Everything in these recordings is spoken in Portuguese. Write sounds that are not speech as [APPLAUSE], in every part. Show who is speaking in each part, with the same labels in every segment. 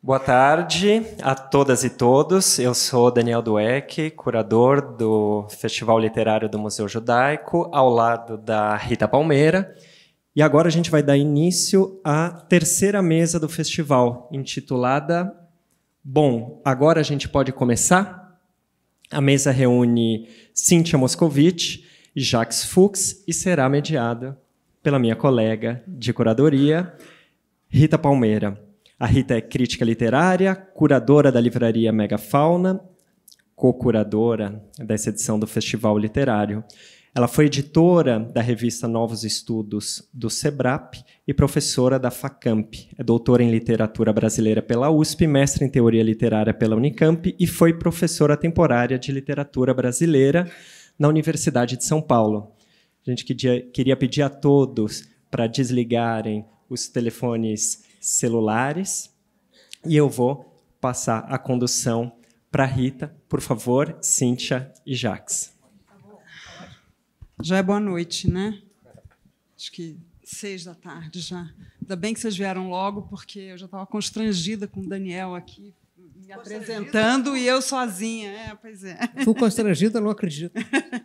Speaker 1: Boa tarde a todas e todos. Eu sou Daniel Dueck, curador do Festival Literário do Museu Judaico, ao lado da Rita Palmeira. E agora a gente vai dar início à terceira mesa do festival, intitulada Bom, agora a gente pode começar? A mesa reúne Cíntia Moscovitch e Jacques Fuchs e será mediada pela minha colega de curadoria, Rita Palmeira. A Rita é crítica literária, curadora da livraria Megafauna, co-curadora dessa edição do Festival Literário. Ela foi editora da revista Novos Estudos do SEBRAP e professora da FACAMP. É doutora em literatura brasileira pela USP, mestre em teoria literária pela Unicamp e foi professora temporária de literatura brasileira na Universidade de São Paulo. A gente queria pedir a todos para desligarem os telefones celulares e eu vou passar a condução para Rita, por favor, Cíntia e Jax. Já é boa noite, né? Acho
Speaker 2: que seis da tarde já. Ainda bem que vocês vieram logo, porque eu já estava constrangida com o Daniel aqui me apresentando e eu sozinha. É, pois é. Fui constrangida, não acredito. [LAUGHS]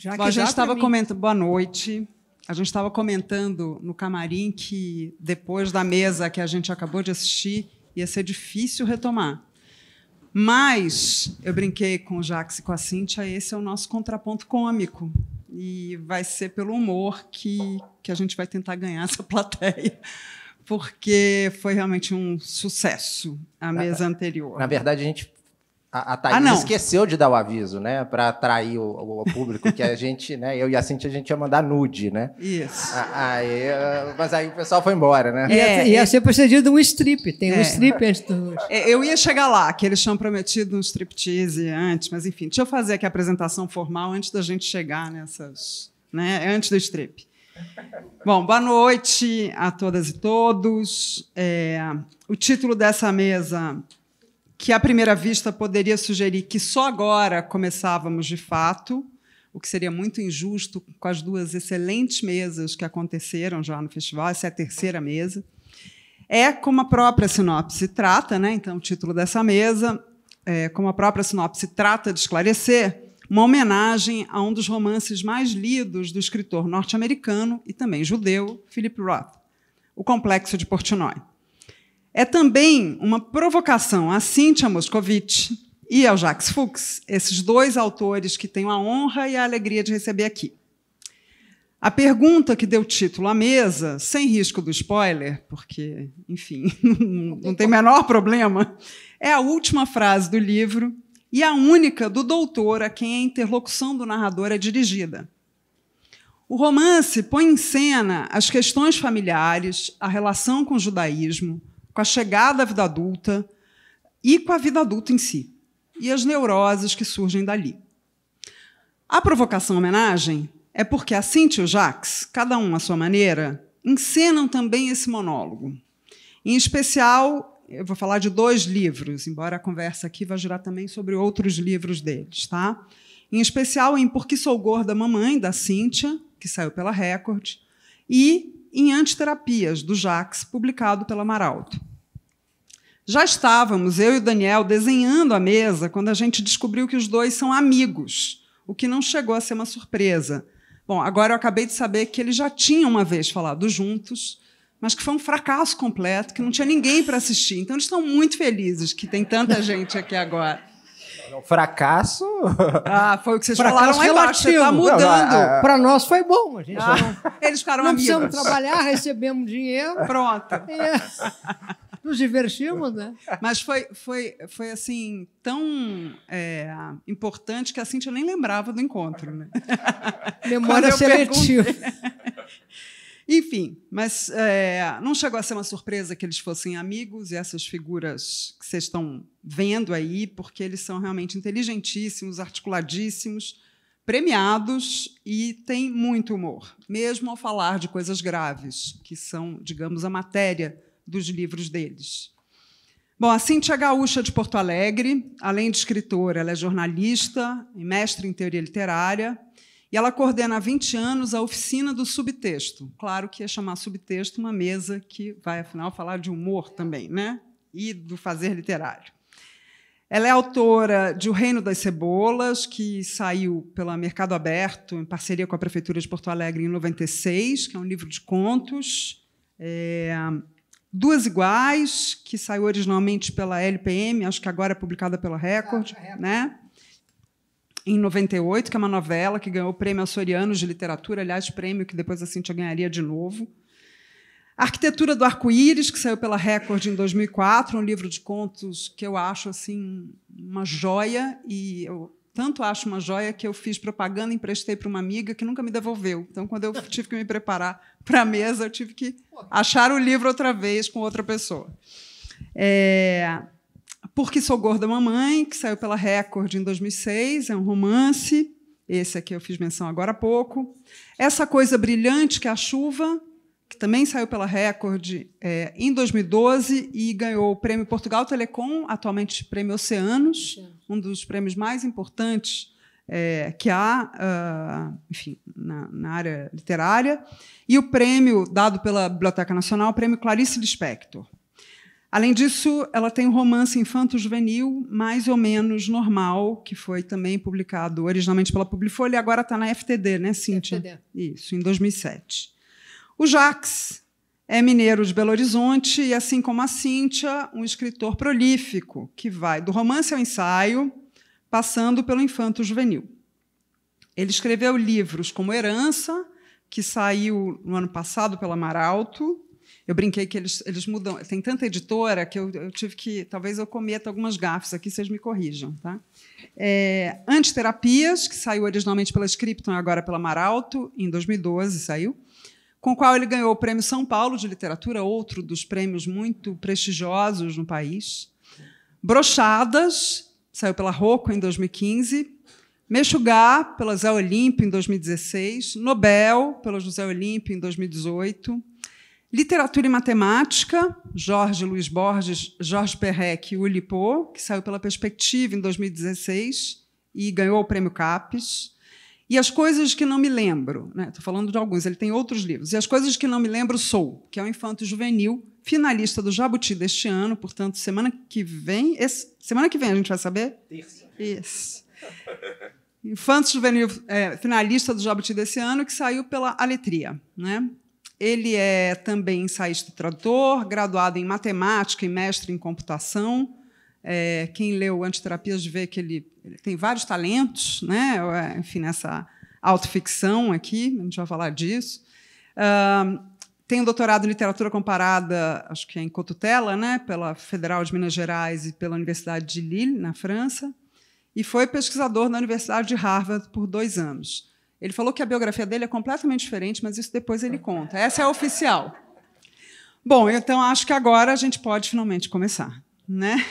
Speaker 2: Já que Bom, a gente estava comentando. Boa noite. A gente estava comentando no camarim que depois da mesa que a gente acabou de assistir, ia ser difícil retomar. Mas eu brinquei com o Jax e com a Cíntia, esse é o nosso contraponto cômico. E vai ser pelo humor que, que a gente vai tentar ganhar [LAUGHS] essa plateia, porque foi realmente um sucesso a mesa anterior. Na verdade,
Speaker 3: a gente a, a ah, Thaís ah, esqueceu de dar o aviso, né? Para atrair o, o, público, que a [LAUGHS] gente, né? Eu e a Cintia, a gente ia mandar nude, né? Isso. Aí, ah, mas aí o pessoal foi embora, né? É, é, ia ser
Speaker 4: procedido um strip, tem é. um strip antes do nude.
Speaker 2: É, eu ia chegar lá, que eles tinham prometido um striptease antes, mas enfim, deixa eu fazer aqui a apresentação formal antes da gente chegar nessas. Né? Antes do strip. Bom, boa noite a todas e todos. É, o título dessa mesa que à primeira vista poderia sugerir que só agora começávamos de fato, o que seria muito injusto com as duas excelentes mesas que aconteceram já no festival, essa é a terceira mesa. É como a própria sinopse trata, né? então o título dessa mesa, é, como a própria sinopse trata de esclarecer, uma homenagem a um dos romances mais lidos do escritor norte-americano e também judeu Philip Roth, O Complexo de Portnoy. É também uma provocação a Cíntia Moscovitch e ao Jacques Fuchs, esses dois autores que tenho a honra e a alegria de receber aqui. A pergunta que deu título à mesa, sem risco do spoiler, porque, enfim, [LAUGHS] não tem menor problema, é a última frase do livro e a única do doutor a quem a interlocução do narrador é dirigida. O romance põe em cena as questões familiares, a relação com o judaísmo, com a chegada à vida adulta e com a vida adulta em si, e as neuroses que surgem dali. A provocação homenagem é porque a Cintia e o Jacques, cada um à sua maneira, encenam também esse monólogo. Em especial, eu vou falar de dois livros, embora a conversa aqui vá girar também sobre outros livros deles, tá? Em especial em Por que Sou Gorda Mamãe, da Cíntia, que saiu pela Record, e em Antiterapias, do Jacques, publicado pela Maralto. Já estávamos, eu e o Daniel, desenhando a mesa quando a gente descobriu que os dois são amigos, o que não chegou a ser uma surpresa. Bom, agora eu acabei de saber que eles já tinham uma vez falado juntos, mas que foi um fracasso completo, que não tinha ninguém para assistir. Então, eles estão muito felizes que tem tanta [LAUGHS] gente aqui agora. O fracasso. Ah, foi o que vocês fracasso falaram lá Você está mudando. É, é. Para nós foi bom. A gente ah, não... Eles ficaram não amigos. Não precisamos trabalhar, recebemos dinheiro. Pronto. É. Nos divertimos, né? Mas foi, foi, foi assim, tão é, importante que a Cintia nem lembrava do encontro, né? [LAUGHS] Memória seletiva. [LAUGHS] Enfim, mas é, não chegou a ser uma surpresa que eles fossem amigos e essas figuras que vocês estão vendo aí, porque eles são realmente inteligentíssimos, articuladíssimos, premiados e têm muito humor, mesmo ao falar de coisas graves, que são, digamos, a matéria dos livros deles. Bom, a Cíntia Gaúcha de Porto Alegre, além de escritora, ela é jornalista e mestre em teoria literária, e ela coordena há 20 anos a oficina do subtexto. Claro que é chamar subtexto uma mesa que vai, afinal, falar de humor também, né? E do fazer literário. Ela é autora de O Reino das Cebolas, que saiu pela Mercado Aberto, em parceria com a Prefeitura de Porto Alegre, em 96, que é um livro de contos. É Duas Iguais, que saiu originalmente pela LPM, acho que agora é publicada pela Record, ah, né? em 98, que é uma novela que ganhou o prêmio Açoriano de Literatura, aliás, prêmio que depois a Cintia ganharia de novo. A Arquitetura do Arco-Íris, que saiu pela Record em 2004, um livro de contos que eu acho assim uma joia e eu tanto acho uma joia que eu fiz propaganda, emprestei para uma amiga que nunca me devolveu. Então, quando eu tive que me preparar para a mesa, eu tive que achar o livro outra vez com outra pessoa. É... Porque Sou Gorda Mamãe, que saiu pela Record em 2006, é um romance. Esse aqui eu fiz menção agora há pouco. Essa Coisa Brilhante, que é a Chuva, que também saiu pela Record é, em 2012 e ganhou o Prêmio Portugal Telecom, atualmente Prêmio Oceanos um dos prêmios mais importantes é, que há, uh, enfim, na, na, área literária, e o prêmio dado pela Biblioteca Nacional, o prêmio Clarice Lispector. Além disso, ela tem um romance infanto-juvenil mais ou menos normal, que foi também publicado originalmente pela Publifolha e agora está na FTD, né, Cíntia? FTD. Isso, em 2007. O Jacques, é mineiro de Belo Horizonte e, assim como a Cíntia, um escritor prolífico que vai do romance ao ensaio, passando pelo infanto juvenil. Ele escreveu livros como Herança, que saiu no ano passado pela Maralto. Eu brinquei que eles, eles mudam, tem tanta editora que eu, eu tive que. Talvez eu cometa algumas gafes aqui, vocês me corrijam. Tá? É, Antiterapias, que saiu originalmente pela Scripton, agora pela Maralto, em 2012 saiu com o qual ele ganhou o Prêmio São Paulo de Literatura, outro dos prêmios muito prestigiosos no país. Brochadas, saiu pela Rocco em 2015. Mexugar, pela Zé Olímpio, em 2016. Nobel, pelo José Olímpio, em 2018. Literatura e Matemática, Jorge Luiz Borges, Jorge Perrec e Ulipô, que saiu pela Perspectiva em 2016 e ganhou o Prêmio CAPES. E as coisas que não me lembro, estou né? falando de alguns, ele tem outros livros. E as coisas que não me lembro sou, que é o um Infanto Juvenil, finalista do Jabuti deste ano, portanto, semana que vem. Esse, semana que vem a gente vai saber? Terça. Isso. Infanto Juvenil, é, finalista do Jabuti desse ano, que saiu pela Aletria. Né? Ele é também ensaísta e tradutor, graduado em matemática e mestre em computação. É, quem leu Antiterapias vê que ele, ele, tem vários talentos, né? É, enfim, nessa autoficção aqui, a gente vai falar disso. Uh, tem um doutorado em literatura comparada, acho que é em Cotutela, né? pela Federal de Minas Gerais e pela Universidade de Lille, na França, e foi pesquisador na Universidade de Harvard por dois anos. Ele falou que a biografia dele é completamente diferente, mas isso depois ele conta. Essa é a oficial. Bom, então acho que agora a gente pode finalmente começar, né?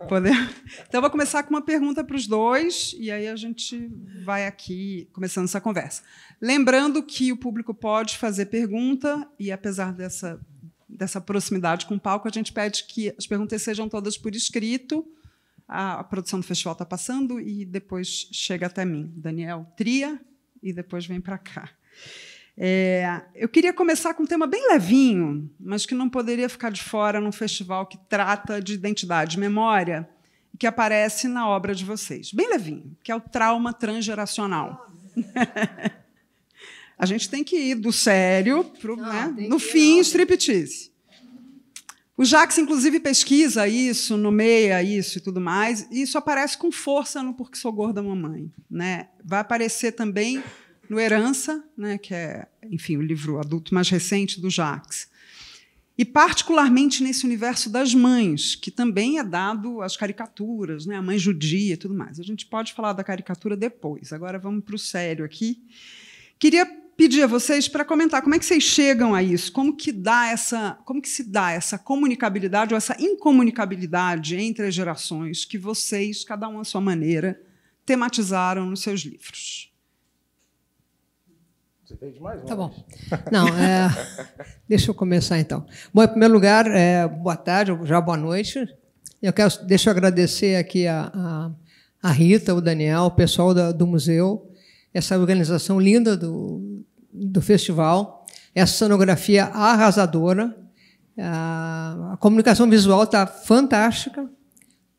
Speaker 2: [LAUGHS] Então, vou começar com uma pergunta para os dois, e aí a gente vai aqui começando essa conversa. Lembrando que o público pode fazer pergunta, e apesar dessa, dessa proximidade com o palco, a gente pede que as perguntas sejam todas por escrito. A, a produção do festival está passando e depois chega até mim. Daniel tria e depois vem para cá. É, eu queria começar com um tema bem levinho, mas que não poderia ficar de fora num festival que trata de identidade e memória, que aparece na obra de vocês. Bem levinho, que é o trauma transgeracional. [LAUGHS] A gente tem que ir do sério pro, não, né, no fim, ir. striptease. O Jax, inclusive, pesquisa isso, nomeia isso e tudo mais, e isso aparece com força no Porque Sou Gorda Mamãe. Né? Vai aparecer também no Herança, né, que é, enfim, o livro adulto mais recente do Jacques. E particularmente nesse universo das mães, que também é dado às caricaturas, né, a mãe judia e tudo mais. A gente pode falar da caricatura depois. Agora vamos para o sério aqui. Queria pedir a vocês para comentar como é que vocês chegam a isso, como que dá essa, como que se dá essa comunicabilidade ou essa incomunicabilidade entre as gerações que vocês, cada um à sua maneira, tematizaram nos seus livros. Você veio mais longe. Tá bom. [LAUGHS] Não, é,
Speaker 4: deixa eu começar então. Bom, em primeiro lugar, é, boa tarde, já boa noite. Eu quero deixa eu agradecer aqui a, a, a Rita, o Daniel, o pessoal da, do museu, essa organização linda do, do festival, essa cenografia arrasadora, a, a comunicação visual está fantástica,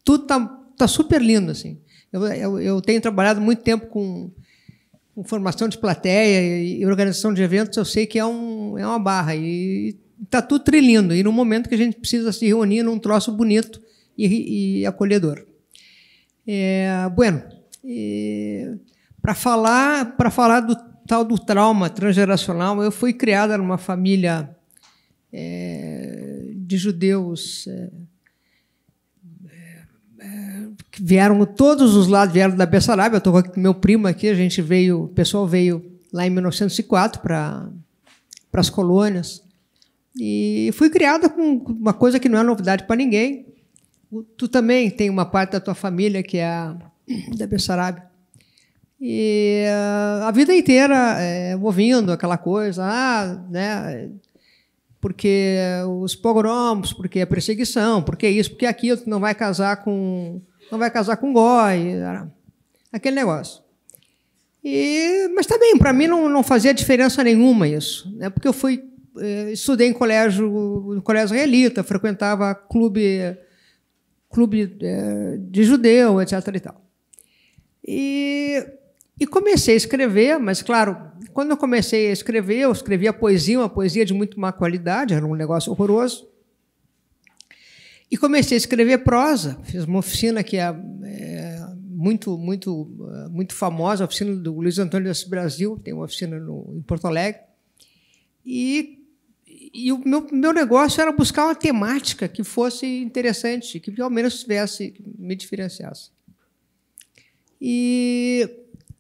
Speaker 4: tudo está tá super lindo assim. Eu, eu, eu tenho trabalhado muito tempo com formação de plateia e organização de eventos, eu sei que é, um, é uma barra. E está tudo trilhando. E no momento que a gente precisa se reunir num troço bonito e, e acolhedor. É, bueno, é, para falar, para falar do tal do trauma transgeracional, eu fui criada numa família é, de judeus. É, que vieram todos os lados, vieram da Bessarabia. Eu estou com meu primo aqui, a gente veio, o pessoal veio lá em 1904 para as colônias. E fui criada com uma coisa que não é novidade para ninguém. Tu também tem uma parte da tua família que é a, [CLEARS THROAT] da Bessarabia. E eh, a vida inteira é, ouvindo aquela coisa, ah, né, porque os pogromos, porque a perseguição, porque isso, porque aquilo, tu não vai casar com não vai casar com goi, aquele negócio. E, mas também, tá para mim, não, não fazia diferença nenhuma isso, né? porque eu fui eh, estudei em colégio, no colégio israelita, frequentava clube, clube eh, de judeu, etc. E, tal. E, e comecei a escrever, mas, claro, quando eu comecei a escrever, eu escrevia poesia, uma poesia de muito má qualidade, era um negócio horroroso. E comecei a escrever prosa. Fiz uma oficina que é, é muito, muito, muito famosa, a oficina do Luiz Antônio do Brasil, tem uma oficina no, em Porto Alegre. E e o meu, meu negócio era buscar uma temática que fosse interessante, que ao menos tivesse, me diferenciasse. E,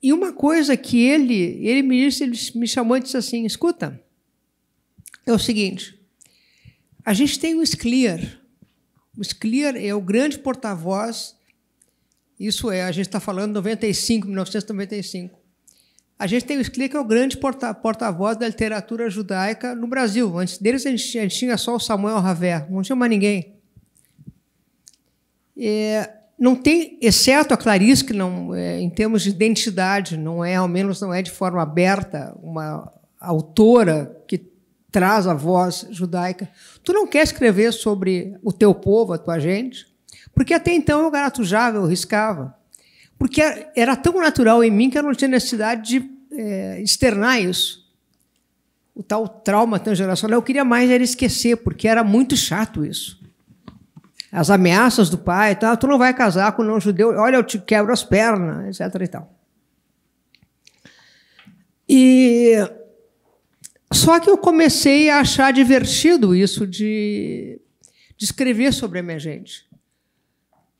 Speaker 4: e uma coisa que ele, ele me disse, ele me chamou e disse assim: escuta, é o seguinte, a gente tem um Sclear, o Sclear é o grande porta-voz, isso é, a gente está falando 95, 1995. A gente tem o Sclear, que é o grande porta-voz da literatura judaica no Brasil. Antes deles, a gente, a gente tinha só o Samuel Ravé, não tinha mais ninguém. É, não tem, exceto a Clarice, que não, é, em termos de identidade, não é, ao menos não é de forma aberta, uma autora que traz a voz judaica. Tu não quer escrever sobre o teu povo, a tua gente? Porque até então eu garatujava, eu riscava. Porque era tão natural em mim que eu não tinha necessidade de é, externar isso. O tal trauma transgeracional, eu queria mais era esquecer, porque era muito chato isso. As ameaças do pai, tal, tu não vai casar com um não-judeu, olha, eu te quebro as pernas, etc. E tal. E só que eu comecei a achar divertido isso de, de escrever sobre emergente.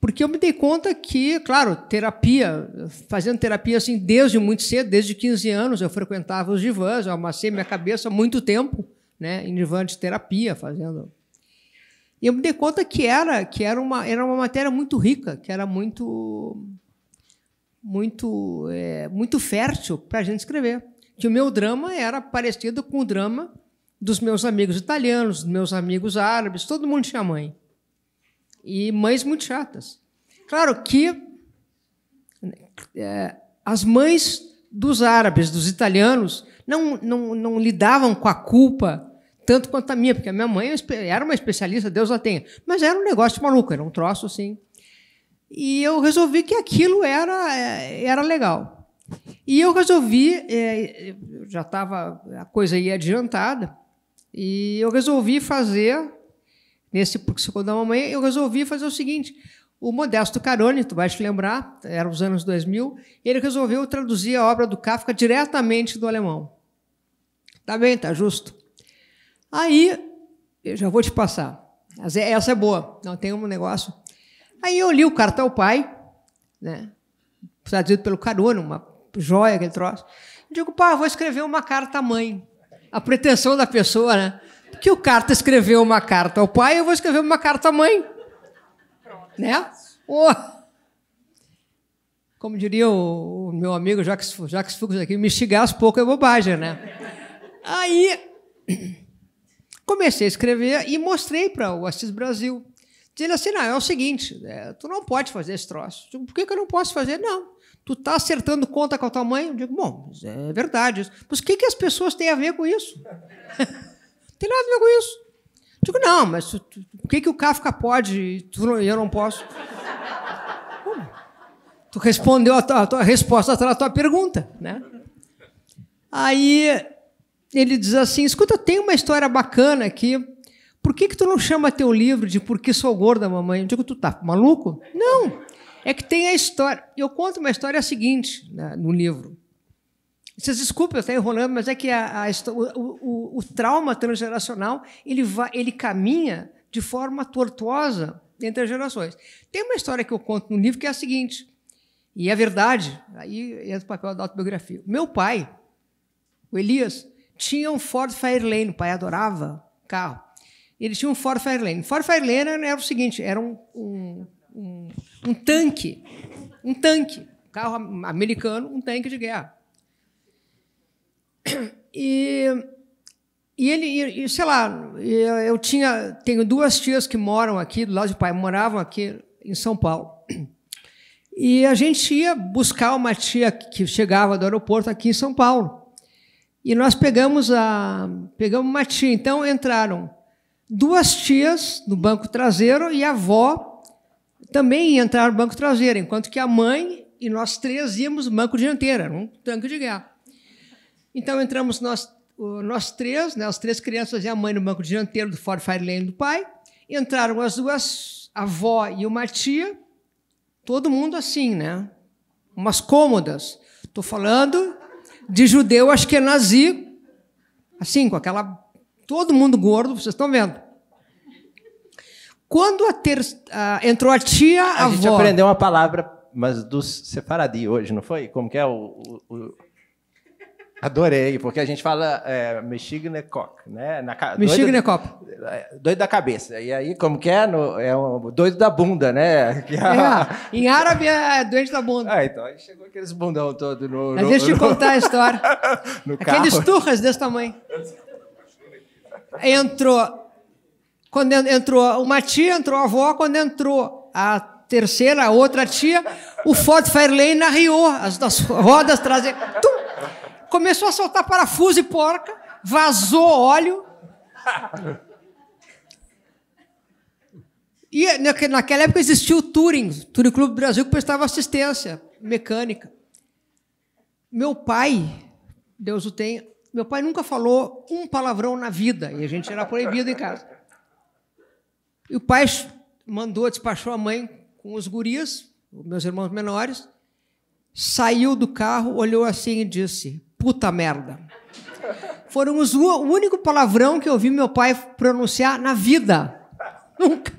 Speaker 4: Porque eu me dei conta que, claro, terapia, fazendo terapia assim desde muito cedo, desde 15 anos, eu frequentava os divãs, eu amassei minha cabeça há muito tempo, né, em divã de terapia, fazendo. E eu me dei conta que era, que era uma, era uma matéria muito rica, que era muito muito é, muito fértil para a gente escrever que o meu drama era parecido com o drama dos meus amigos italianos, dos meus amigos árabes, todo mundo tinha mãe. E mães muito chatas. Claro que é, as mães dos árabes, dos italianos, não, não, não lidavam com a culpa tanto quanto a minha, porque a minha mãe é era uma especialista, Deus a tenha. Mas era um negócio maluco, era um troço assim. E eu resolvi que aquilo era, é, era legal. E eu resolvi, é, já estava, a coisa aí adiantada, e eu resolvi fazer, nesse segundo da Mamãe, eu resolvi fazer o seguinte: o Modesto Carone, tu vai te lembrar, era os anos 2000, ele resolveu traduzir a obra do Kafka diretamente do alemão. Tá bem, tá justo. Aí, eu já vou te passar. Essa é, é boa, não tem um negócio. Aí eu li o Carta ao Pai, né? traduzido pelo Carone, uma joia aquele troço. Digo, pá, vou escrever uma carta à mãe. A pretensão da pessoa, né? Porque o carta tá escreveu uma carta ao pai, eu vou escrever uma carta à mãe. Pronto. Né? Oh. Como diria o, o meu amigo Jacques, Jacques Fux aqui, me xingar aos poucos é bobagem, né? Aí [CLEARS THROAT] comecei a escrever e mostrei para o Assis Brasil. Diz ele assim: não, é o seguinte, é, tu não pode fazer esse troço. Digo, por que, que eu não posso fazer? Não. Tu tá acertando conta com a tua mãe? Eu digo, bom, mas é verdade. Mas o que, que as pessoas têm a ver com isso? [LAUGHS] tem nada a ver com isso. Eu digo, não, mas tu, tu, por que, que o Kafka pode e tu, eu não posso? [LAUGHS] Tu respondeu a tua, a tua resposta à tua pergunta, né? Aí ele diz assim: escuta, tem uma história bacana aqui. Por que, que tu não chama teu livro de Por que sou gorda, mamãe? Eu digo, tu tá maluco? Não. É que tem a história. Eu conto uma história é seguinte né, no livro. Vocês desculpem, eu estou enrolando, mas é que a, a, o, o, o, trauma transgeracional ele, ele caminha de forma tortuosa entre as gerações. Tem uma história que eu conto no livro que é a seguinte, e é verdade, aí entra é o papel da autobiografia. Meu pai, o Elias, tinha um Ford Fairlane, o pai adorava carro. Ele tinha um Ford Fairlane. Ford Fairlane era o seguinte, era um, um, um um tanque, um tanque, carro americano, um tanque de guerra. E, e ele, e, sei lá, eu tinha, tenho duas tias que moram aqui do lado de pai, moravam aqui em São Paulo. E a gente ia buscar uma tia que chegava do aeroporto aqui em São Paulo. E nós pegamos a pegamos uma tia. Então entraram duas tias no banco traseiro e a avó também ia entrar no banco traseiro, enquanto que a mãe e nós três íamos no banco dianteiro, era um tanque de guerra. Então entramos nós, nós três, né, as três crianças e a mãe no banco dianteiro do Ford Firelane do pai, entraram as duas, a avó e uma tia, todo mundo assim, né? Umas cômodas. Estou falando de judeu acho que é nazi, assim, com aquela. Todo mundo gordo, vocês estão vendo. Quando a ter, a, entrou a tia, a, a gente aprendeu
Speaker 3: uma palavra, mas dos separadi hoje, não foi? Como que é o... o, o... Adorei, porque a gente fala é, mexignecop, né? Na, mexignecop. É, doido, da cabeça. E aí, como que é? No, é um doido da bunda, né? É, em árabe é doente da bunda. Ah, então, aí chegou aqueles bundão todo no... Mas no, deixa eu te contar a história. [LAUGHS] no aqueles carro. turras desse
Speaker 4: tamanho. Entrou quando entrou uma tia, entrou a avó, quando entrou a terceira, a outra tia, o Ford Fairlane arriou, as, as [LAUGHS] rodas traseiras. Começou a soltar parafuso e porca, vazou óleo. E naquela época existia o Touring, o Clube do Brasil, que prestava assistência mecânica. Meu pai, Deus o tenha, meu pai nunca falou um palavrão na vida, e a gente era proibido em casa. E o pai mandou, despachou a mãe com os gurias, meus irmãos menores, saiu do carro, olhou assim e disse: puta merda. Foram os, o único palavrão que eu ouvi meu pai pronunciar na vida. [LAUGHS] Nunca.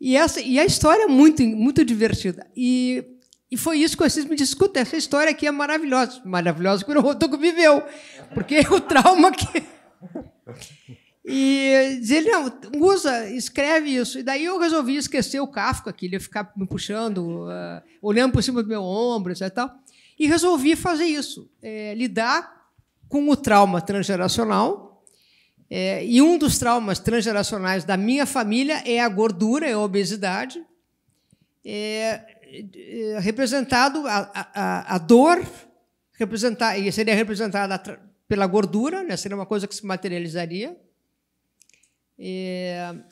Speaker 4: E, essa, e a história é muito, muito divertida. E, e foi isso que vocês me discutem. Essa história aqui é maravilhosa. Maravilhosa que o Rodolfo viveu. Porque é o trauma que. E dizer, ele, não, usa, escreve isso. E daí eu resolvi esquecer o Kafka, que ele ia ficar me puxando, uh, olhando por cima do meu ombro, etc. Tal, e resolvi fazer isso, é, lidar com o trauma transgeracional. É, e um dos traumas transgeracionais da minha família é a gordura, é a obesidade. É, representado a, a, a dor representar e seria representada pela gordura, né? seria uma coisa que se materializaria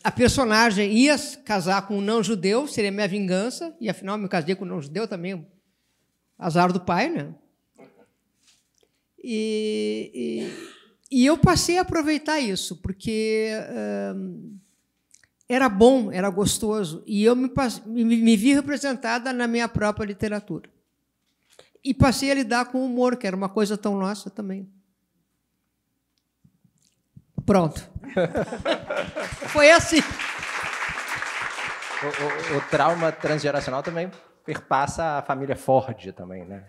Speaker 4: a personagem ia casar com um não-judeu, seria minha vingança, e afinal eu me casei com um não-judeu também, azar do pai, né? E, e, e eu passei a aproveitar isso, porque eh, era bom, era gostoso, e eu me, me, me vi representada na minha própria literatura. E passei a lidar com o humor, que era uma coisa tão nossa também. Pronto. [LAUGHS] Foi assim.
Speaker 3: O, o, o, trauma transgeracional também perpassa a família Ford também, né?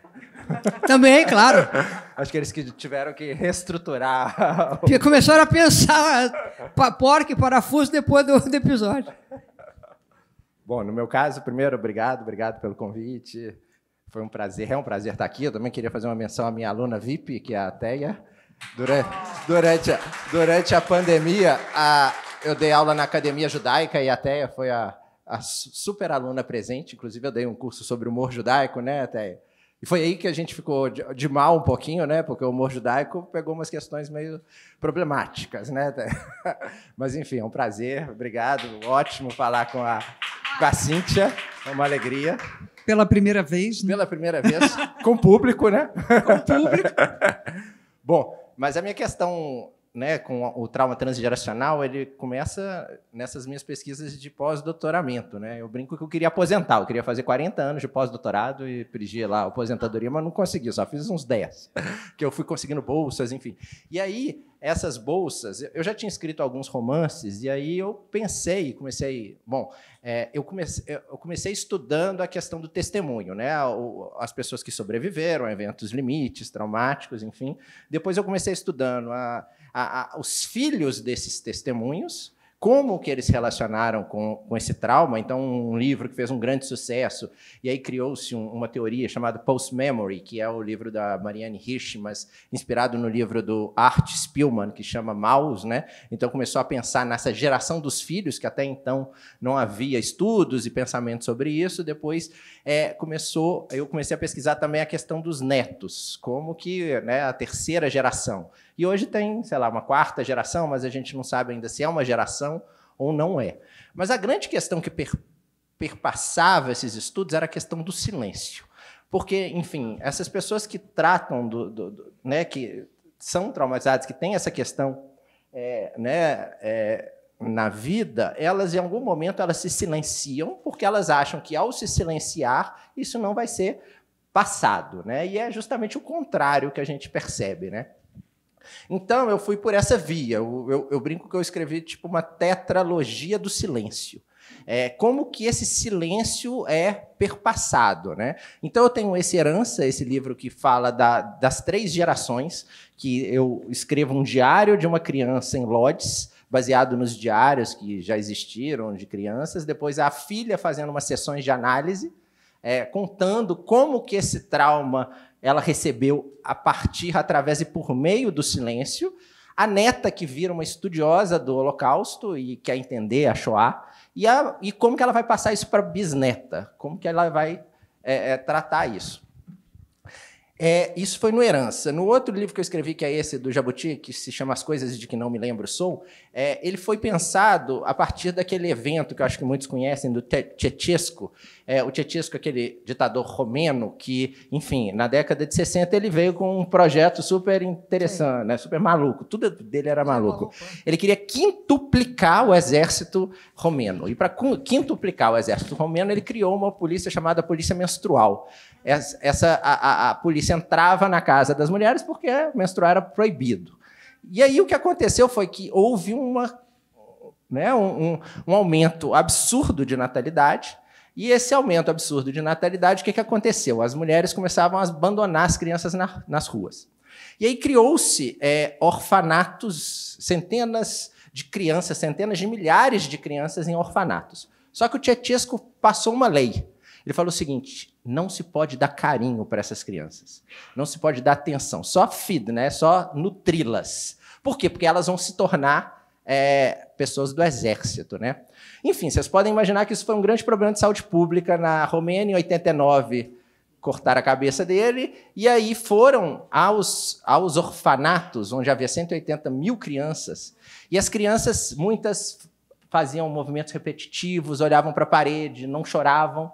Speaker 4: Também, claro.
Speaker 3: Acho que eles que tiveram que reestruturar. Que Começaram a
Speaker 4: pensar porco e parafuso depois do, do episódio.
Speaker 3: Bom, no meu caso, primeiro, obrigado, obrigado pelo convite. Foi um prazer, é um prazer estar aqui. Eu também queria fazer uma menção à minha aluna VIP, que é a Teia. Durante, durante, a, durante a pandemia, a, eu dei aula na academia judaica e a Teia foi a, a super aluna presente. Inclusive, eu dei um curso sobre humor judaico, né, Teia? E foi aí que a gente ficou de, de, mal um pouquinho, né? Porque o humor judaico pegou umas questões meio problemáticas, né? [LAUGHS] Mas, enfim, é um prazer, obrigado. Ótimo falar com a, com a Cíntia, é uma alegria. Pela primeira vez. Né? Pela primeira vez, com público, né? Com público. [LAUGHS] Bom, mas a minha questão né, com o trauma transgeracional, ele começa nessas minhas pesquisas de pós-doutoramento. Né? Eu brinco que eu queria aposentar, eu queria fazer 40 anos de pós-doutorado e pedir lá a aposentadoria, mas não consegui, só fiz uns 10, [LAUGHS] que eu fui conseguindo bolsas, enfim. E aí, essas bolsas, eu já tinha escrito alguns romances, e aí eu pensei, comecei. Bom, é, eu, comecei, eu comecei estudando a questão do testemunho, né? as pessoas que sobreviveram a eventos limites, traumáticos, enfim. Depois eu comecei estudando a a, a, os filhos desses testemunhos, como que eles relacionaram com, com esse trauma. Então, um livro que fez um grande sucesso, e aí criou-se um, uma teoria chamada Post-Memory, que é o livro da Marianne Hirsch, mas inspirado no livro do Art Spielman, que chama Maus. Né? Então, começou a pensar nessa geração dos filhos, que até então não havia estudos e pensamentos sobre isso. Depois, é, começou, eu comecei a pesquisar também a questão dos netos, como que né, a terceira geração. E hoje tem, sei lá, uma quarta geração, mas a gente não sabe ainda se é uma geração ou não é. Mas a grande questão que per, perpassava esses estudos era a questão do silêncio. Porque, enfim, essas pessoas que tratam do, do, do né, que são traumatizadas, que têm essa questão, é, né, é, na vida, elas em algum momento elas se silenciam porque elas acham que ao se silenciar isso não vai ser passado, né? E é justamente o contrário que a gente percebe, né? Então eu fui por essa via. Eu, eu, eu brinco que eu escrevi tipo uma tetralogia do silêncio. É, como que esse silêncio é perpassado, né? Então eu tenho esse herança, esse livro que fala da, das três gerações, que eu escrevo um diário de uma criança em Lodz, baseado nos diários que já existiram de crianças, depois a filha fazendo umas sessões de análise, é, contando como que esse trauma ela recebeu a partir, através e por meio do silêncio, a neta que vira uma estudiosa do Holocausto e quer entender a Shoah, e, a, e como que ela vai passar isso para bisneta, como que ela vai é, é, tratar isso. É, isso foi no Herança. No outro livro que eu escrevi, que é esse do Jabuti, que se chama As Coisas de Que Não Me Lembro Sou, é, ele foi pensado a partir daquele evento que eu acho que muitos conhecem, do Tchetchesco. É, o Tchetchesco, aquele ditador romeno que, enfim, na década de 60 ele veio com um projeto super interessante, né, super maluco. Tudo dele era é maluco. Né? Ele queria quintuplicar o exército romeno. E para quintuplicar o exército romeno, ele criou uma polícia chamada Polícia Menstrual essa, a, a, a, polícia entrava na casa das mulheres porque menstruar era proibido. E aí o que aconteceu foi que houve uma, né, um, um, um aumento absurdo de natalidade. E esse aumento absurdo de natalidade, o que, que aconteceu? As mulheres começavam a abandonar as crianças na, nas ruas. E aí criou-se é, orfanatos, centenas de crianças, centenas de milhares de crianças em orfanatos. Só que o Tietchan passou uma lei ele falou o seguinte: não se pode dar carinho para essas crianças, não se pode dar atenção, só feed, né? Só nutri-las. Por quê? Porque elas vão se tornar é, pessoas do exército, né? Enfim, vocês podem imaginar que isso foi um grande problema de saúde pública na Romênia em 89 cortaram a cabeça dele, e aí foram aos, aos orfanatos, onde havia 180 mil crianças. E as crianças, muitas faziam movimentos repetitivos, olhavam para a parede, não choravam.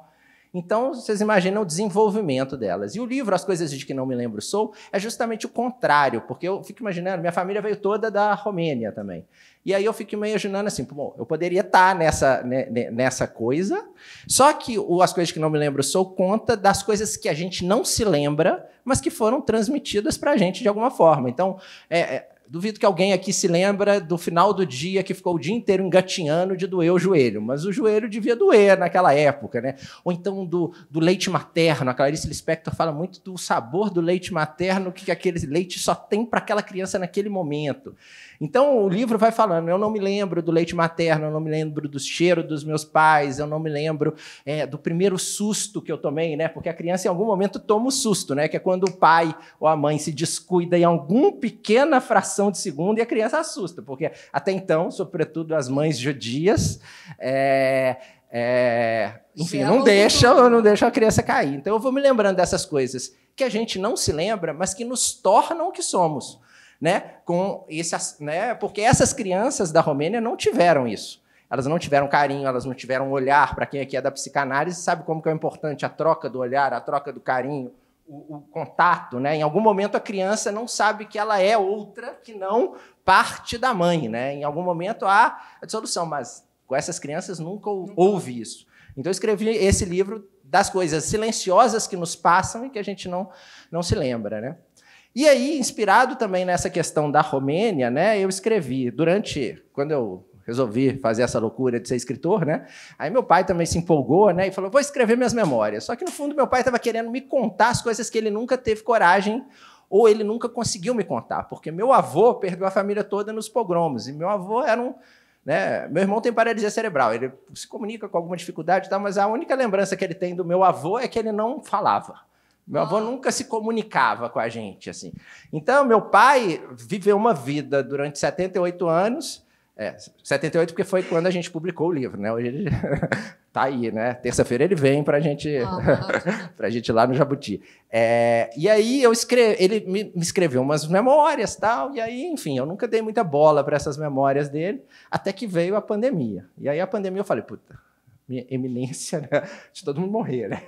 Speaker 3: Então, vocês imaginam o desenvolvimento delas. E o livro As Coisas de Que Não Me Lembro Sou é justamente o contrário, porque eu fico imaginando, minha família veio toda da Romênia também. E aí eu fico imaginando assim, bom, eu poderia estar tá nessa, né, nessa coisa, só que o As Coisas Que Não Me Lembro Sou conta das coisas que a gente não se lembra, mas que foram transmitidas para a gente de alguma forma. Então, é, é Duvido que alguém aqui se lembra do final do dia que ficou o dia inteiro engatinhando de doer o joelho, mas o joelho devia doer naquela época, né? Ou então do, do leite materno, a Clarice Lispector fala muito do sabor do leite materno, que aquele leite só tem para aquela criança naquele momento. Então o livro vai falando, eu não me lembro do leite materno, eu não me lembro do cheiro dos meus pais, eu não me lembro é, do primeiro susto que eu tomei, né? Porque a criança em algum momento toma o susto, né? Que é quando o pai ou a mãe se descuida em alguma pequena fração de segundo e a criança assusta, porque até então, sobretudo as mães judias, é, é, enfim, não deixa, não deixa a criança cair. Então eu vou me lembrando dessas coisas que a gente não se lembra, mas que nos tornam o que somos, né? Com esse, né? Porque essas crianças da Romênia não tiveram isso. Elas não tiveram carinho, elas não tiveram olhar. Para quem aqui é da psicanálise sabe como que é importante a troca do olhar, a troca do carinho, o, o, contato, né? Em algum momento a criança não sabe que ela é outra que não parte da mãe, né? Em algum momento há a dissolução, mas com essas crianças nunca, houve isso. Então eu escrevi esse livro das coisas silenciosas que nos passam e que a gente não, não se lembra, né? E aí, inspirado também nessa questão da Romênia, né, eu escrevi durante quando eu resolvi fazer essa loucura de ser escritor, né? Aí meu pai também se empolgou, né? E falou: vou escrever minhas memórias. Só que no fundo meu pai estava querendo me contar as coisas que ele nunca teve coragem ou ele nunca conseguiu me contar, porque meu avô perdeu a família toda nos pogromos e meu avô era um né? Meu irmão tem paralisia cerebral, ele se comunica com alguma dificuldade, tá? mas a única lembrança que ele tem do meu avô é que ele não falava. Meu avô ah. nunca se comunicava com a gente, assim. Então, meu pai viveu uma vida durante 78 anos é, 78 porque foi quando a gente publicou o livro, né? Hoje ele [LAUGHS] tá aí, né? Terça-feira ele vem para gente ah, [LAUGHS] a gente ir lá no Jabuti. É, e aí eu escrevi, ele me, me escreveu umas memórias, tal, e aí, enfim, eu nunca dei muita bola para essas memórias dele, até que veio a pandemia. E aí a pandemia eu falei, puta, minha eminência, né? De todo mundo morrer, né? [LAUGHS]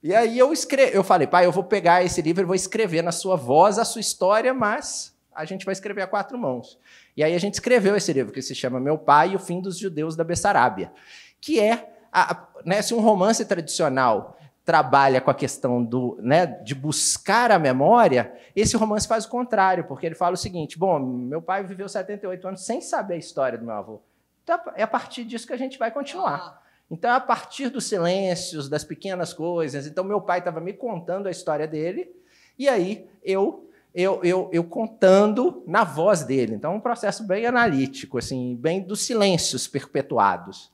Speaker 3: E aí eu escrevi, eu falei, pai, eu vou pegar esse livro e vou escrever na sua voz a sua história, mas a gente vai escrever a quatro mãos. E aí a gente escreveu esse livro, que se chama Meu Pai e o Fim dos Judeus da Bessarabia, que é, a, né, se um romance tradicional trabalha com a questão do, né, de buscar a memória, esse romance faz o contrário, porque ele fala o seguinte, bom, meu pai viveu 78 anos sem saber a história do meu avô. Então é a é partir disso que a gente vai continuar. Ah. Então, é a partir dos silêncios, das pequenas coisas. Então, meu pai estava me contando a história dele, e aí eu eu, eu, eu contando na voz dele. Então, é um processo bem analítico, assim, bem dos silêncios perpetuados.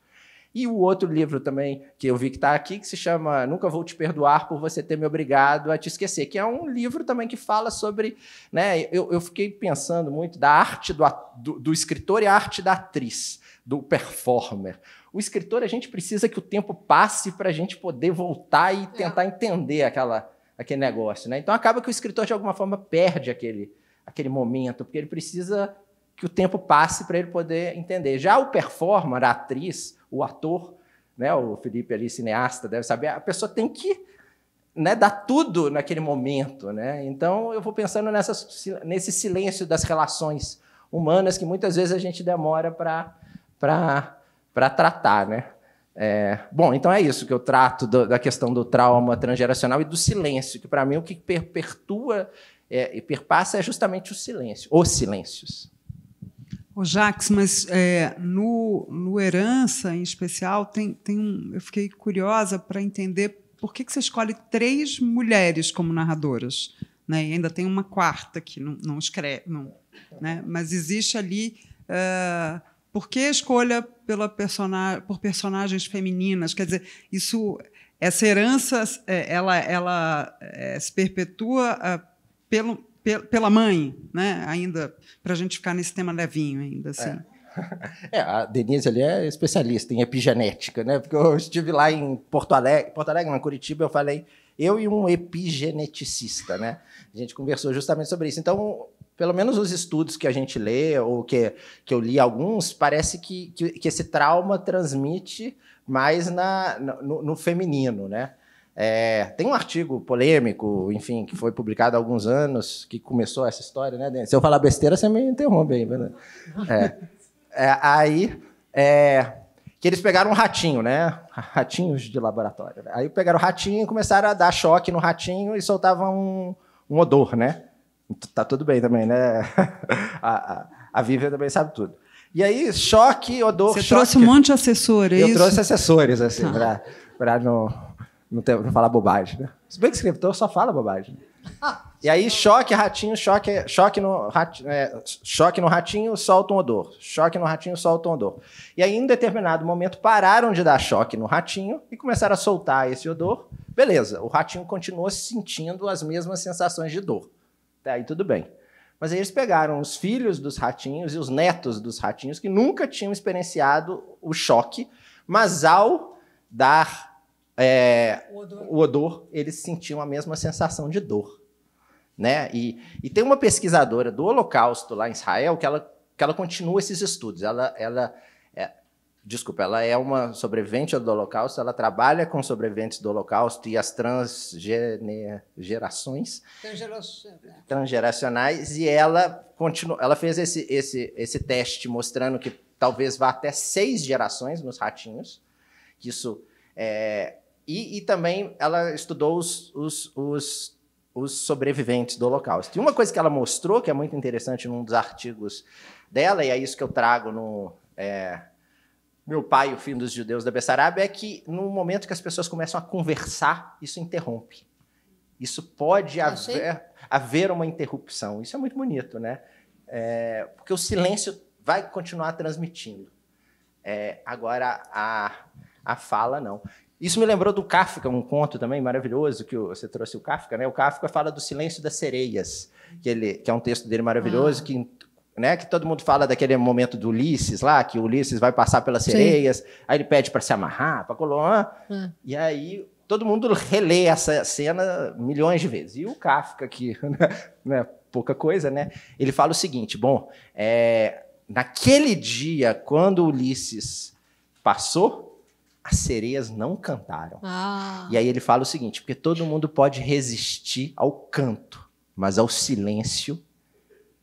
Speaker 3: E o outro livro também que eu vi que está aqui, que se chama Nunca Vou Te Perdoar por Você Ter Me Obrigado a Te Esquecer, que é um livro também que fala sobre. Né, eu, eu fiquei pensando muito da arte do, do, do escritor e a arte da atriz, do performer. O escritor, a gente precisa que o tempo passe para a gente poder voltar e é. tentar entender aquela aquele negócio. Né? Então acaba que o escritor, de alguma forma, perde aquele, aquele momento, porque ele precisa que o tempo passe para ele poder entender. Já o performer, a atriz, o ator, né, o Felipe ali, cineasta, deve saber, a pessoa tem que né, dar tudo naquele momento. Né? Então eu vou pensando nessa, nesse silêncio das relações humanas que muitas vezes a gente demora para tratar. Né? É, bom, então é isso que eu trato do, da questão do trauma transgeracional e do silêncio, que para mim o que perpetua é, e perpassa é justamente o silêncio, os silêncios.
Speaker 2: Ô Jax, mas é, no, no Herança, em especial, tem, tem um, eu fiquei curiosa para entender por que, que você escolhe três mulheres como narradoras. Né? E ainda tem uma quarta que não, não escreve, não, né? mas existe ali. Uh, por que a escolha pela por personagens femininas. Quer dizer, isso, essa herança, é, ela, ela é, se perpetua é, pelo, pel, pela mãe, né? Ainda para a gente ficar nesse tema levinho ainda, assim. É.
Speaker 3: [LAUGHS] É, a Denise ali é especialista em epigenética, né? Porque eu estive lá em Porto Alegre, Porto Alegre, na Curitiba, eu falei, eu e um epigeneticista, né? A gente conversou justamente sobre isso. Então, pelo menos os estudos que a gente lê, ou que, que eu li alguns, parece que, que, que esse trauma transmite mais na, no, no feminino, né? É, tem um artigo polêmico, enfim, que foi publicado há alguns anos, que começou essa história, né, Denis? Se eu falar besteira, você me interrompe aí. Né? É, é, aí, é, que eles pegaram um ratinho, né? Ratinhos de laboratório. Né? Aí pegaram o ratinho e começaram a dar choque no ratinho e soltavam um, um odor, né? Tá tudo bem também, né? [LAUGHS] a, a, a Vivian também sabe tudo. E aí, choque, odor, Você choque. trouxe um monte de assessores, é Eu isso? trouxe assessores, assim, tá. para não, não, não falar bobagem. Né? Se bem que escritor só fala bobagem. E aí, choque, ratinho, choque, choque, no, ratinho, é, choque no ratinho, solta um odor. Choque no ratinho, solta um odor. E aí, em determinado momento, pararam de dar choque no ratinho e começaram a soltar esse odor. Beleza, o ratinho continuou sentindo as mesmas sensações de dor. Até aí tudo bem. Mas aí eles pegaram os filhos dos ratinhos e os netos dos ratinhos que nunca tinham experienciado o choque, mas ao dar é, o, odor. o, odor. eles sentiam a mesma sensação de dor. Né? E, e tem uma pesquisadora do Holocausto lá em Israel que ela, que ela continua esses estudos. Ela, ela desculpa, ela é uma sobrevivente do Holocausto, ela trabalha com sobreviventes do Holocausto e as transgerações transgeracionais e ela continua, ela fez esse, esse, esse teste mostrando que talvez vá até seis gerações nos ratinhos, isso é, e, e, também ela estudou os, os, os, os sobreviventes do Holocausto. E uma coisa que ela mostrou que é muito interessante num dos artigos dela e é isso que eu trago no é, meu pai, o filho dos judeus da Bessarabia, é que no momento que as pessoas começam a conversar, isso interrompe. Isso pode haver, haver, uma interrupção. Isso é muito bonito, né? É, porque o silêncio vai continuar transmitindo. É, agora, a, a fala, não. Isso me lembrou do Kafka, um conto também maravilhoso que você trouxe o Kafka, né? O Kafka fala do silêncio das sereias, que, ele, que é um texto dele maravilhoso, ah. que né? Que todo mundo fala daquele momento do Ulisses lá, que o Ulisses vai passar pelas sereias, aí ele pede para se amarrar, para colocar. É. E aí todo mundo relê essa cena milhões de vezes. E o Kafka, que não é pouca coisa, né? Ele fala o seguinte: bom, é, naquele dia, quando Ulisses passou, as sereias não cantaram.
Speaker 4: Ah. E aí
Speaker 3: ele fala o seguinte: porque todo mundo pode resistir ao canto, mas ao silêncio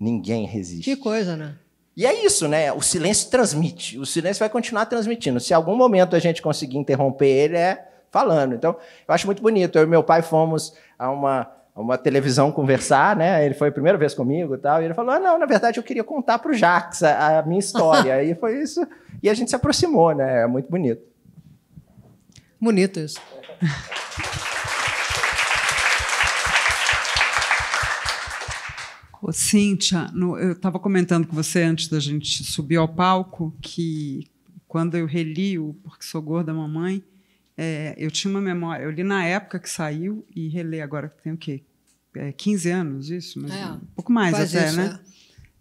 Speaker 3: Ninguém resiste. Que coisa, né? E é isso, né? O silêncio transmite. O silêncio vai continuar transmitindo. Se algum momento a gente conseguir interromper ele, é falando. Então, eu acho muito bonito. Eu e meu pai fomos a uma, a uma televisão conversar, né? Ele foi a primeira vez comigo e tal. E ele falou: ah, não, na verdade eu queria contar para o Jax a, a minha história. e [LAUGHS] foi isso. E a gente se aproximou, né? É muito bonito. Bonito isso. [LAUGHS]
Speaker 2: Cíntia, no, eu estava comentando com você antes da gente subir ao palco que quando eu reli o Porque Sou Gorda Mamãe, é, eu tinha uma memória. Eu li na época que saiu e reli agora, que tem o quê? É, 15 anos, isso? Mas é, um pouco mais até, isso, né?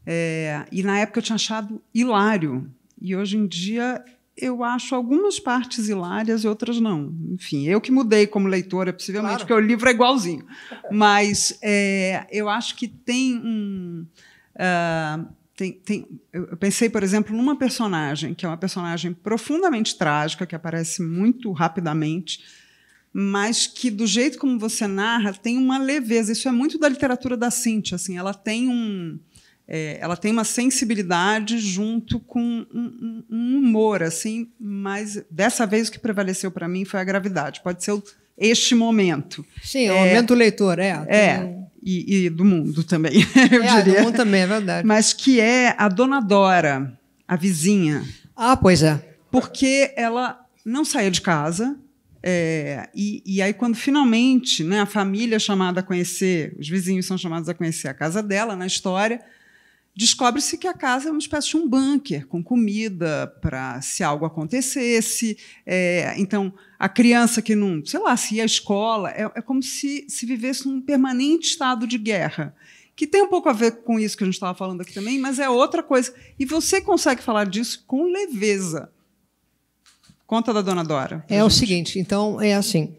Speaker 2: É. é. e na época eu tinha achado hilário. E hoje em dia eu acho algumas partes hilárias e outras não. Enfim, eu que mudei como leitora, possivelmente, claro. porque o livro é igualzinho. Mas é, eu acho que tem um. Uh, tem, tem, eu pensei, por exemplo, numa personagem, que é uma personagem profundamente trágica, que aparece muito rapidamente, mas que, do jeito como você narra, tem uma leveza. Isso é muito da literatura da Cintia. Assim, ela tem um é, ela tem uma sensibilidade junto com um, um, humor, assim, mas dessa vez o que prevaleceu para mim foi a gravidade. Pode ser o, este momento. Sim, é, o momento do leitor, é. É, e, e, do mundo também, [LAUGHS] eu é, diria. do mundo também, é verdade. Mas que é a Dona Dora, a vizinha. Ah, pois é. Porque ela não saía de casa, é, e, e, aí, quando finalmente né, a família é chamada a conhecer, os vizinhos são chamados a conhecer a casa dela na história, descobre-se que a casa é uma espécie de um bunker com comida para se algo acontecesse. É, então, a criança que não, sei lá, se ia à escola, é, é, como se, se vivesse num permanente estado de guerra. Que tem um pouco a ver com isso que a gente estava falando aqui também, mas é outra coisa. E você consegue falar disso com leveza. Conta da dona Dora.
Speaker 4: É gente. o seguinte, então, é assim.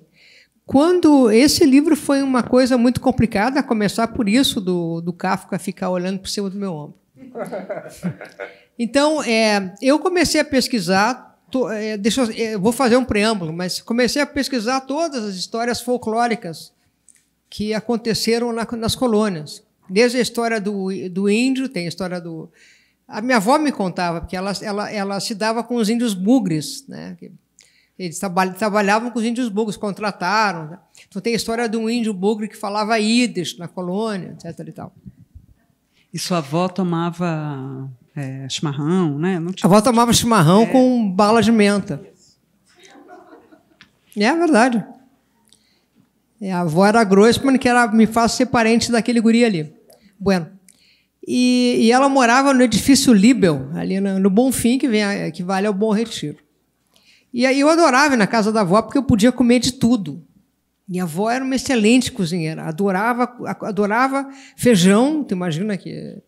Speaker 4: Quando esse livro foi uma coisa muito complicada, a começar por isso do, do Kafka ficar olhando por cima do meu ombro.
Speaker 2: [LAUGHS]
Speaker 4: Então, é, eu comecei a pesquisar. é, deixa eu, é, vou fazer um preâmbulo, mas comecei a pesquisar todas as histórias folclóricas que aconteceram na, nas colônias. Desde a história do, do índio, tem a história do. A minha avó me contava, porque ela, ela, ela se dava com os índios bugres, né? Eles trabalhavam com os índios bugres, contrataram. Né? Então tem a história de um índio bugre que falava ídis na colônia, etc. E, tal.
Speaker 2: e sua avó tomava é, chimarrão, né? Não tinha... A avó
Speaker 4: tomava chimarrão é. com bala de menta. É, verdade. É, a avó era Grossman, que era, me faz ser parente daquele guri ali. Bueno. E, e ela morava no edifício Libel, ali no, no Bonfim, que, vem, que vale ao Bom Retiro. E aí eu adorava ir na casa da avó porque eu podia comer de tudo. Minha avó era uma excelente cozinheira, adorava, adorava feijão. Tu imagina que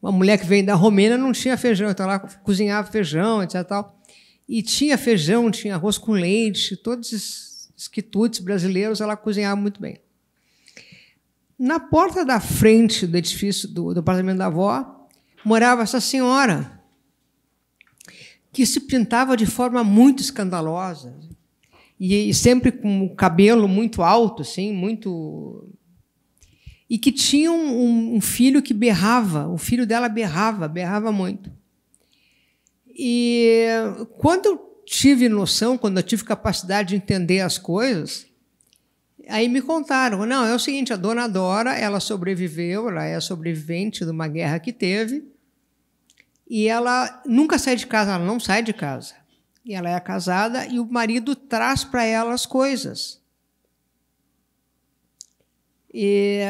Speaker 4: uma mulher que vem da Romênia não tinha feijão, então ela cozinhava feijão, etc. Tal. E tinha feijão, tinha arroz com leite, todos os quitutes brasileiros ela cozinhava muito bem. Na porta da frente do edifício do, do apartamento da avó morava essa senhora que se pintava de forma muito escandalosa e, e sempre com o cabelo muito alto, assim, muito e que tinha um, um, filho que berrava, o filho dela berrava, berrava muito. E quando eu tive noção, quando eu tive capacidade de entender as coisas, aí me contaram, não, é o seguinte, a dona Dora, ela sobreviveu, ela é sobrevivente de uma guerra que teve, e ela nunca sai de casa, ela não sai de casa. E ela é casada e o marido traz para ela as coisas. E,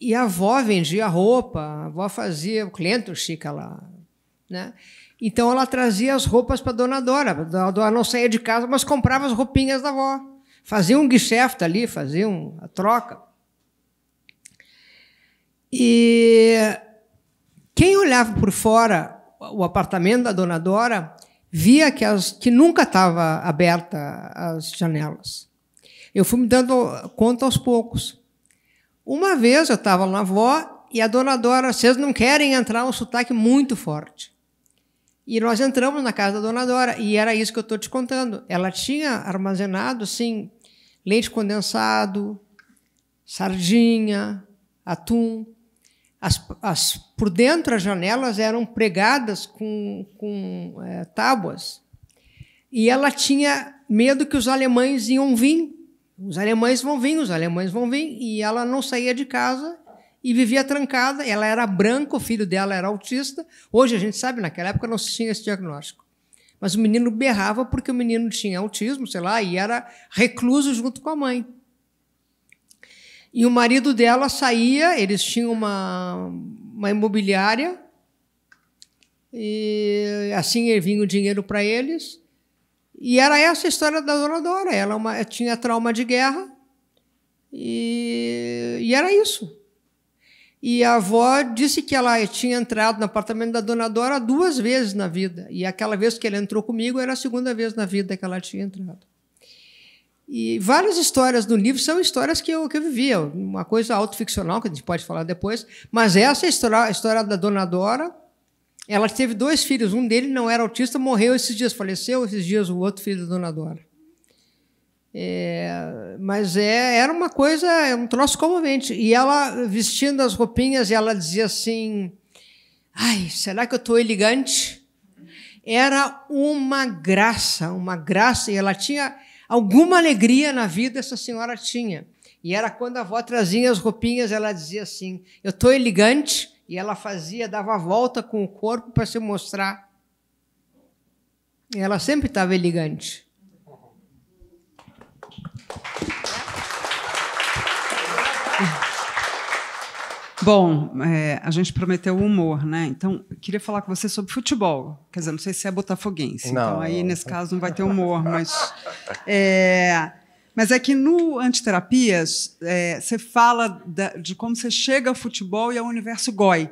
Speaker 4: e a avó vendia roupa, a avó fazia, o cliente, Chica lá. Né? Então ela trazia as roupas para a dona Dora. A dona Dora não saía de casa, mas comprava as roupinhas da avó. Fazia um guichefta ali, fazia uma troca. E quem olhava por fora o apartamento da dona Dora, via que, as, que nunca estava aberta as janelas. Eu fui me dando conta aos poucos. Uma vez eu estava na avó e a dona Dora, vocês não querem entrar um sotaque muito forte. E nós entramos na casa da dona Dora e era isso que eu estou te contando. Ela tinha armazenado assim leite condensado, sardinha, atum, as, as, por dentro, as janelas eram pregadas com, com é, tábuas. E ela tinha medo que os alemães iam vir. Os alemães vão vir, os alemães vão vir. E ela não saía de casa e vivia trancada. Ela era branca, o filho dela era autista. Hoje a gente sabe, naquela época não se tinha esse diagnóstico. Mas o menino berrava porque o menino tinha autismo, sei lá, e era recluso junto com a mãe. E o marido dela saía, eles tinham uma, uma imobiliária, e assim vinha o dinheiro para eles. E era essa a história da Dona Dora. Ela é uma, tinha trauma de guerra, e, e era isso. E a avó disse que ela tinha entrado no apartamento da Dona Dora duas vezes na vida. E aquela vez que ela entrou comigo era a segunda vez na vida que ela tinha entrado. E várias histórias do livro são histórias que eu, que eu vivia, uma coisa autoficcional que a gente pode falar depois, mas essa história, a história da Dona Dora, ela teve dois filhos, um dele não era autista, morreu esses dias, faleceu esses dias o outro filho da Dona Dora. É, mas é, era uma coisa, é um troço comovente. E ela vestindo as roupinhas, ela dizia assim: Ai, será que eu estou elegante? Era uma graça, uma graça, e ela tinha Alguma alegria na vida essa senhora tinha. E era quando a avó trazia as roupinhas, ela dizia assim: Eu estou elegante. E ela fazia, dava a volta com o corpo para se mostrar. E ela sempre estava elegante.
Speaker 2: Bom, é, a gente prometeu o humor, né? Então, queria falar com você sobre futebol. Quer dizer, não sei se é botafoguense, então, não. então aí nesse caso não vai ter humor, mas. É, mas é que no Antiterapias, é, você fala da, de como você chega ao futebol e ao universo goi.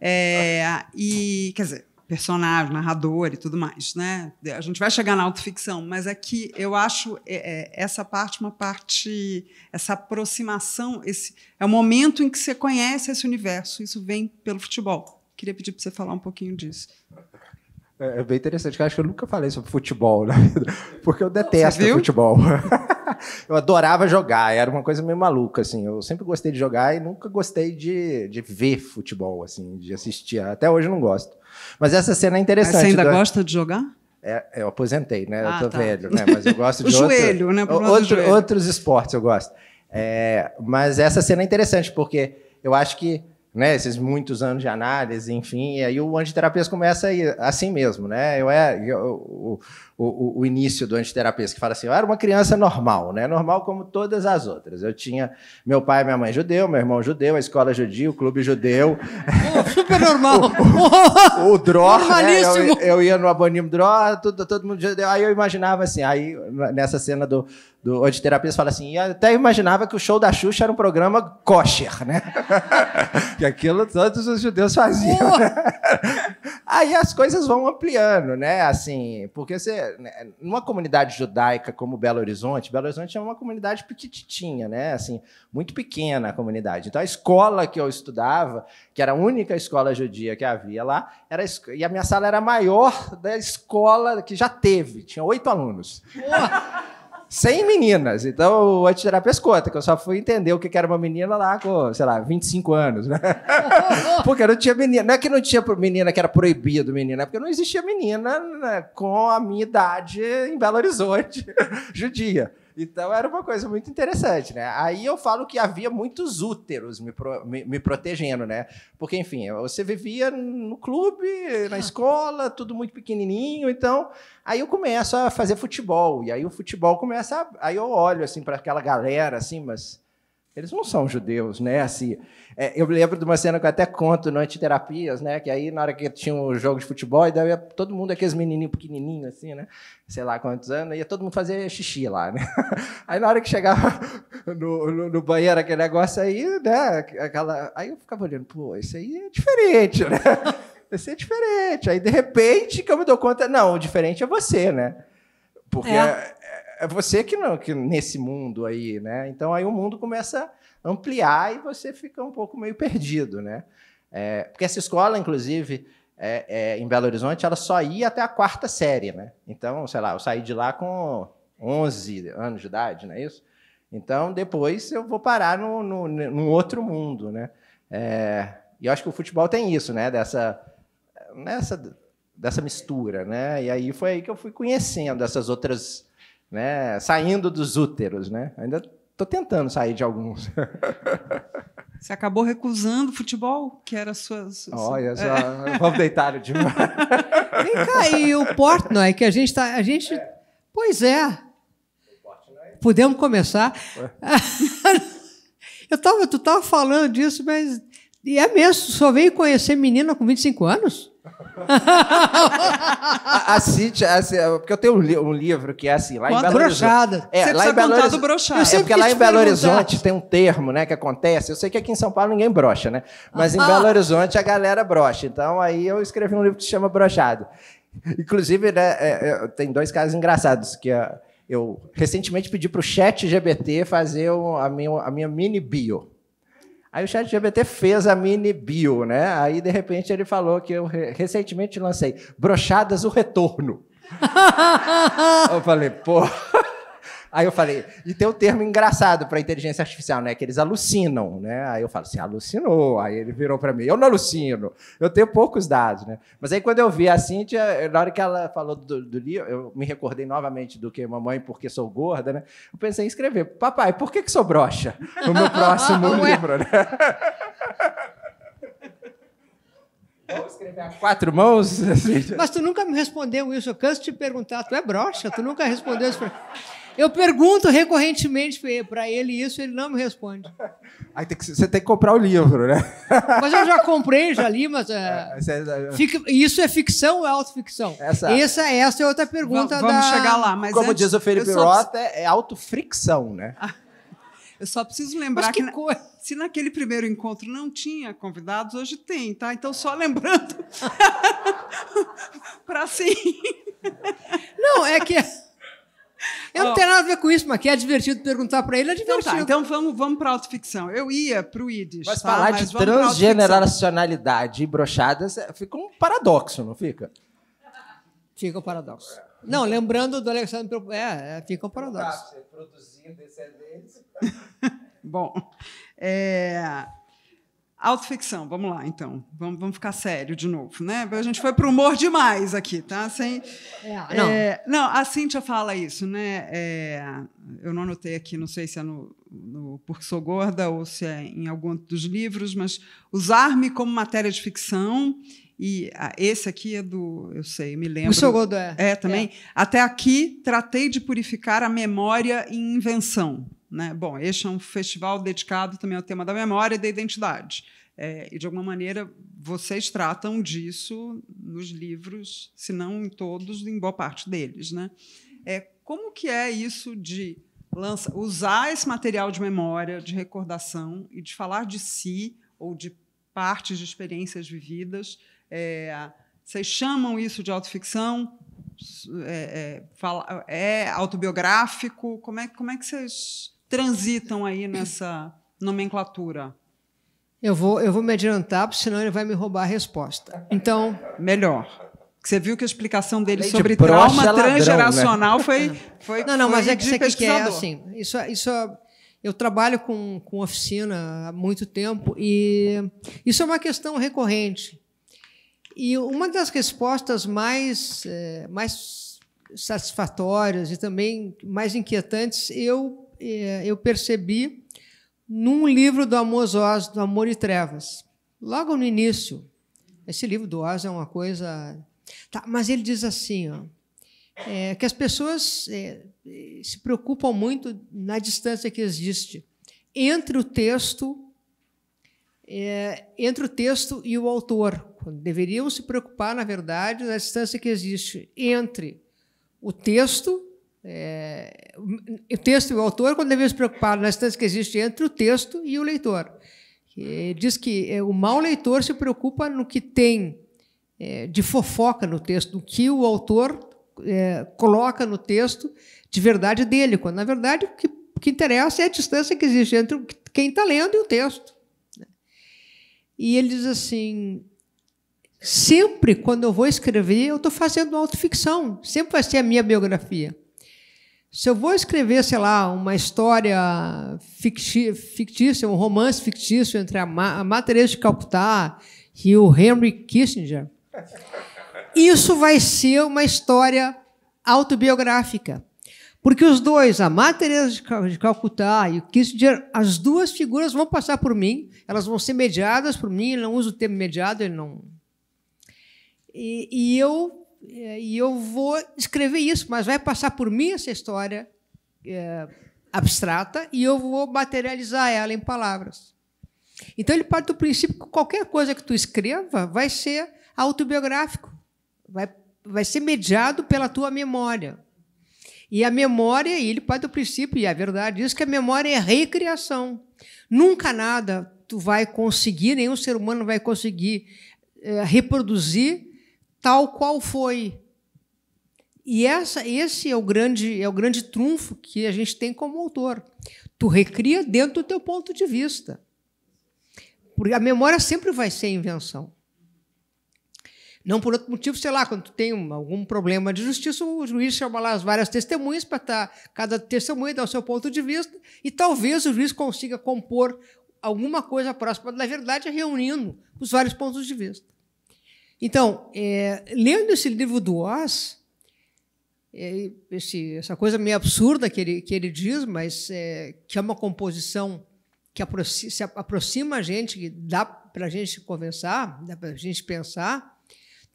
Speaker 2: É, e, quer dizer, personagem, narrador e tudo mais. Né? A gente vai chegar na autoficção, mas é que eu acho é, é, essa parte uma parte, essa aproximação, esse é o momento em que você conhece esse universo, isso vem pelo futebol. Queria pedir para você falar um pouquinho disso.
Speaker 3: É, é bem interessante, eu acho que eu nunca falei sobre futebol, na né? [LAUGHS] vida, porque eu detesto futebol. [LAUGHS] eu adorava jogar, era uma coisa meio maluca, assim. Eu sempre gostei de jogar e nunca gostei de, de ver futebol, assim, de assistir. Até hoje eu não gosto. Mas essa cena é interessante. Mas você ainda do... gosta de jogar? É, eu aposentei, né? Ah, eu tô tá. velho, né? Mas eu gosto [LAUGHS] de outro... joelho, né? Outro, outro joelho. Outros esportes eu gosto. É, mas essa cena é interessante, porque eu acho que né, esses muitos anos de análise, enfim, e aí o antiterapias começa aí, assim mesmo, né? Eu é o, o, o, início do antiterapias que fala assim, eu era uma criança normal, né? Normal como todas as outras. Eu tinha meu pai e minha mãe judeu, meu irmão judeu, a escola judia, o clube judeu. [LAUGHS] super normal. [LAUGHS] O, o, o Dró, né, eu, eu, ia no abonimo Dró, todo, todo mundo. Aí eu imaginava assim, aí nessa cena do, do onde terapeuta fala assim, até imaginava que o show da Xuxa era um programa kosher, né? [LAUGHS] que aquilo todos os judeus faziam. Né? [LAUGHS] Aí as coisas vão ampliando, né? Assim, porque você, né, numa comunidade judaica como Belo Horizonte, Belo Horizonte é uma comunidade pequitinha, né? Assim, muito pequena a comunidade. Então a escola que eu estudava, que era a única escola judia que havia lá, era e a minha sala era maior da escola que já teve, tinha oito alunos. Porra! [LAUGHS] 100 meninas. Então, o antiterapeuta conta, que eu só fui entender o que era uma menina lá com, sei lá, 25 anos, né? [LAUGHS] porque não tinha menina. Não é que não tinha menina que era proibido, menina, é porque não existia menina né, com a minha idade em Belo Horizonte, [LAUGHS] judia. Então era uma coisa muito interessante, né? Aí eu falo que havia muitos úteros me, pro, me, me, protegendo, né? Porque, enfim, você vivia no clube, na ah. escola, tudo muito pequenininho, então aí eu começo a fazer futebol, e aí o futebol começa a... Aí eu olho, assim, para aquela galera, assim, mas eles não são judeus, né? Assim, é, eu me lembro de uma cena que eu até conto no Antiterapias, né? Que aí, na hora que tinha um jogo de futebol, e daí todo mundo, aqueles menininhos pequenininhos, assim, né? Sei lá quantos anos, ia todo mundo fazer xixi lá, né? [LAUGHS] Aí, na hora que chegava [LAUGHS] no, no, no banheiro, aquele negócio aí, né? Aquela... Aí eu ficava olhando, pô, isso aí é diferente, né? [LAUGHS] Isso é diferente. Aí, de repente, que eu me dou conta, não, o diferente é você, né? Porque... É, é é você que, não, que nesse mundo aí, né? Então aí o mundo começa a ampliar e você fica um pouco meio perdido, né? É, porque essa escola, inclusive, é, é, em Belo Horizonte, ela só ia até a quarta série, né? Então, sei lá, eu saí de lá com 11 anos de idade, não é isso? Então, depois eu vou parar no, no, num outro mundo, né? É, e eu acho que o futebol tem isso, né? Dessa, nessa, dessa mistura, né? E aí foi aí que eu fui conhecendo essas outras né? Saindo dos úteros, né? Ainda estou tentando sair de alguns. Você
Speaker 2: acabou recusando o futebol, que era a sua. sua Olha, só, é. vamos
Speaker 3: deitar demais. Vem
Speaker 2: cá, e o é que a gente está. A gente... É.
Speaker 4: Pois é. Podemos começar. É. eu tava, tu estava falando disso, mas. E é mesmo, só veio conhecer menina com 25 anos?
Speaker 3: a, a assim, é, porque eu tenho um, li um, livro que é assim, lá Quanto? em Belo Brochada. Horizonte. É, Você lá em Belo Horizonte, do brochado. É, porque lá em Belo Horizonte tem um termo, né, que acontece. Eu sei que aqui em São Paulo ninguém brocha, né? Mas em ah. Belo Horizonte a galera brocha. Então aí eu escrevi um livro que se chama Brochado. Inclusive, né, é, é tem dois casos engraçados que é, eu recentemente pedi para o chat GBT fazer a minha, a minha mini bio. Aí o chat GBT fez a mini bio, né? Aí, de repente, ele falou que eu recentemente lancei Brochadas o Retorno. [LAUGHS] eu falei, pô. Aí eu falei, e tem um termo engraçado para inteligência artificial, né? Que eles alucinam, né? Aí eu falo, você assim, alucinou. Aí ele virou para mim, eu não alucino, eu tenho poucos dados, né? Mas aí quando eu vi a Cíntia, na hora que ela falou do, do livro, eu me recordei novamente do que mamãe, porque sou gorda, né? Eu pensei em escrever, papai, por que, que sou broxa? No meu próximo [LAUGHS] é. livro, né? Vou escrever a
Speaker 4: quatro mãos. Mas tu nunca me respondeu isso. Eu canso de te perguntar. Tu é broxa? Tu nunca respondeu isso. Pra... Eu pergunto recorrentemente para ele isso, ele não me responde. [LAUGHS]
Speaker 3: Aí tem que, você tem que comprar o livro, né?
Speaker 4: [LAUGHS] Mas eu já comprei, já li, mas. É, é, é, é, é. fica, isso é ficção ou é autoficção? Essa, essa,
Speaker 3: essa é outra pergunta vamos
Speaker 4: da. Vamos chegar lá, mas. Como antes, diz o Felipe Rota,
Speaker 3: é autofricção, né? [LAUGHS]
Speaker 2: Eu só preciso lembrar mas que, que na, se naquele primeiro encontro não tinha convidados, hoje tem, tá? Então só lembrando para sim. Não, é que eu oh. não tenho nada a ver com isso, mas que é divertido perguntar para ele, é divertido. Então, tá, então vamos, vamos para autoficção. Eu ia para o Yiddish. Mas
Speaker 4: tá, falar mas de transgeneracionalidade
Speaker 3: e brochadas é, fica um paradoxo, não fica? Fica um paradoxo.
Speaker 4: Não, lembrando do Alexandre...
Speaker 2: É, é, fica um
Speaker 4: paradoxo.
Speaker 3: Tá, [LAUGHS]
Speaker 2: Bom, é... Autoficção, vamos lá, então. Vamos, vamos ficar sério de novo, né? A gente foi para o humor demais aqui, tá? Sem, é, é não. É, não, a Cíntia fala isso, né? É, eu não anotei aqui, não sei se é no, no Porque Sou Gorda ou se é em algum dos livros, mas usar-me como matéria de ficção e ah, esse aqui é do, eu sei, me lembro. O seu Godot. É. é, também. É. Até aqui tratei de purificar a memória em invenção. Né? Bom, este é um festival dedicado também ao tema da memória e da identidade. É, e, de alguma maneira, vocês tratam disso nos livros, se não em todos, em boa parte deles. Né? É, como que é isso de lança, usar esse material de memória, de recordação e de falar de si ou de partes de experiências vividas? É, vocês chamam isso de autoficção? É, é, fala, é autobiográfico? Como é, como é que vocês transitam aí nessa nomenclatura?
Speaker 4: Eu vou, eu vou me adiantar, porque senão ele vai me roubar a resposta. Então.
Speaker 2: Melhor. Você viu que a explicação dele sobre trauma é ladrão, né? transgeracional né? foi, foi. Não, não, foi mas é que você quer. que é assim.
Speaker 4: Isso, é, isso, é, eu trabalho com, com oficina há muito tempo e isso é uma questão recorrente. E uma das respostas mais, eh, mais satisfatórias e também mais inquietantes eu eu percebi num livro do Oz, do Amor e Trevas, logo no início. Esse livro do Oz é uma coisa. Tá, mas ele diz assim, ó, é, que as pessoas é, se preocupam muito na distância que existe entre o texto é, entre o texto e o autor. Deveriam se preocupar, na verdade, na distância que existe entre o texto é, o texto e o autor, quando devemos é preocupar na distância que existe entre o texto e o leitor. Que diz que é, o mau leitor se preocupa no que tem é, de fofoca no texto, no que o autor é, coloca no texto de verdade dele, quando na verdade o que, o que interessa é a distância que existe entre quem está lendo e o texto. Né? E ele diz assim: sempre quando eu vou escrever, eu estou fazendo autoficção, sempre vai ser a minha biografia. Se eu vou escrever, sei lá, uma história fictícia, um romance fictício entre a, Ma a de Calcutá e o Henry Kissinger, isso vai ser uma história autobiográfica. Porque os dois, a Má Teresa de Calcutá e o Kissinger, as duas figuras vão passar por mim, elas vão ser mediadas por mim, ele não usa o termo mediado, ele não. E, e eu é, e eu vou escrever isso, mas vai passar por mim essa história é, abstrata e eu vou materializar ela em palavras. Então ele parte do princípio que qualquer coisa que tu escreva vai ser autobiográfico, vai, vai ser mediado pela tua memória. E a memória, ele parte do princípio, e a é verdade diz que a memória é recriação. Nunca nada tu vai conseguir, nenhum ser humano vai conseguir é, reproduzir tal qual foi. E essa, esse é o grande é o grande trunfo que a gente tem como autor. Tu recria dentro do teu ponto de vista. Porque a memória sempre vai ser invenção. Não por outro motivo, sei lá, quando tu tem algum problema de justiça, o juiz chama lá as várias testemunhas para estar tá, cada testemunha dar o seu ponto de vista e talvez o juiz consiga compor alguma coisa próxima da verdade reunindo os vários pontos de vista. Então, é, lendo esse livro do Oz, é, esse, essa coisa meio absurda que ele, que ele diz, mas é, que é uma composição que aproxima, se aproxima a gente, que dá para a gente conversar, dá para a gente pensar,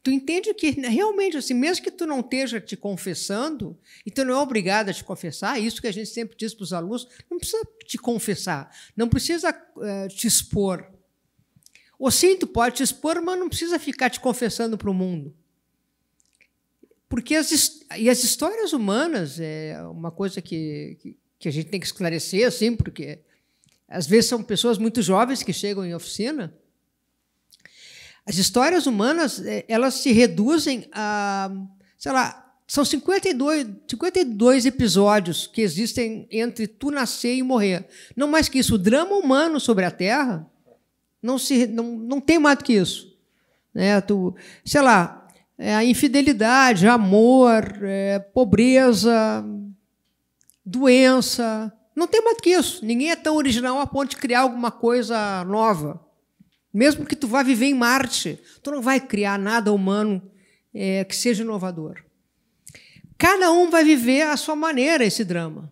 Speaker 4: tu entende que realmente, assim, mesmo que tu não esteja te confessando, e tu não é obrigado a te confessar, é isso que a gente sempre diz para os alunos, não precisa te confessar, não precisa eh, te expor, ou sim, tu pode te expor, mas não precisa ficar te confessando para o mundo. Porque as, e as histórias humanas é uma coisa que, que, que, a gente tem que esclarecer, assim, porque às vezes são pessoas muito jovens que chegam em oficina. As histórias humanas, é, elas se reduzem a, sei lá, são 52, 52 episódios que existem entre tu nascer e morrer. Não mais que isso, o drama humano sobre a Terra não, se, não, não tem mais do que isso. Né? Tu, sei lá, é, a infidelidade, amor, é, pobreza, doença. Não tem mais do que isso. Ninguém é tão original a ponto de criar alguma coisa nova. Mesmo que tu vá viver em Marte, tu não vai criar nada humano é, que seja inovador. Cada um vai viver à sua maneira esse drama.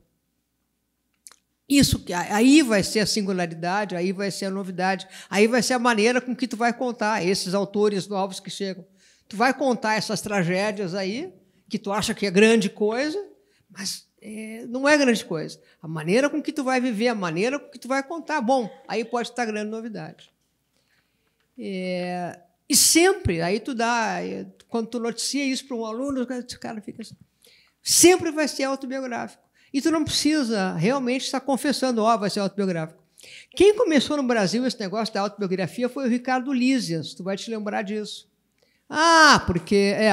Speaker 4: Isso aí vai ser a singularidade, aí vai ser a novidade, aí vai ser a maneira com que tu vai contar esses autores novos que chegam. Tu vai contar essas tragédias aí que tu acha que é grande coisa, mas é, não é grande coisa. A maneira com que tu vai viver, a maneira com que tu vai contar, bom, aí pode estar grande novidade. É, e sempre, aí tu dá, é, quando tu noticia isso para um aluno, o cara fica assim, sempre vai ser autobiográfico. E tu não precisa realmente estar confessando, ó, oh, vai ser autobiográfico. Quem começou no Brasil esse negócio da autobiografia foi o Ricardo Lízias, tu vai te lembrar disso. Ah, porque é.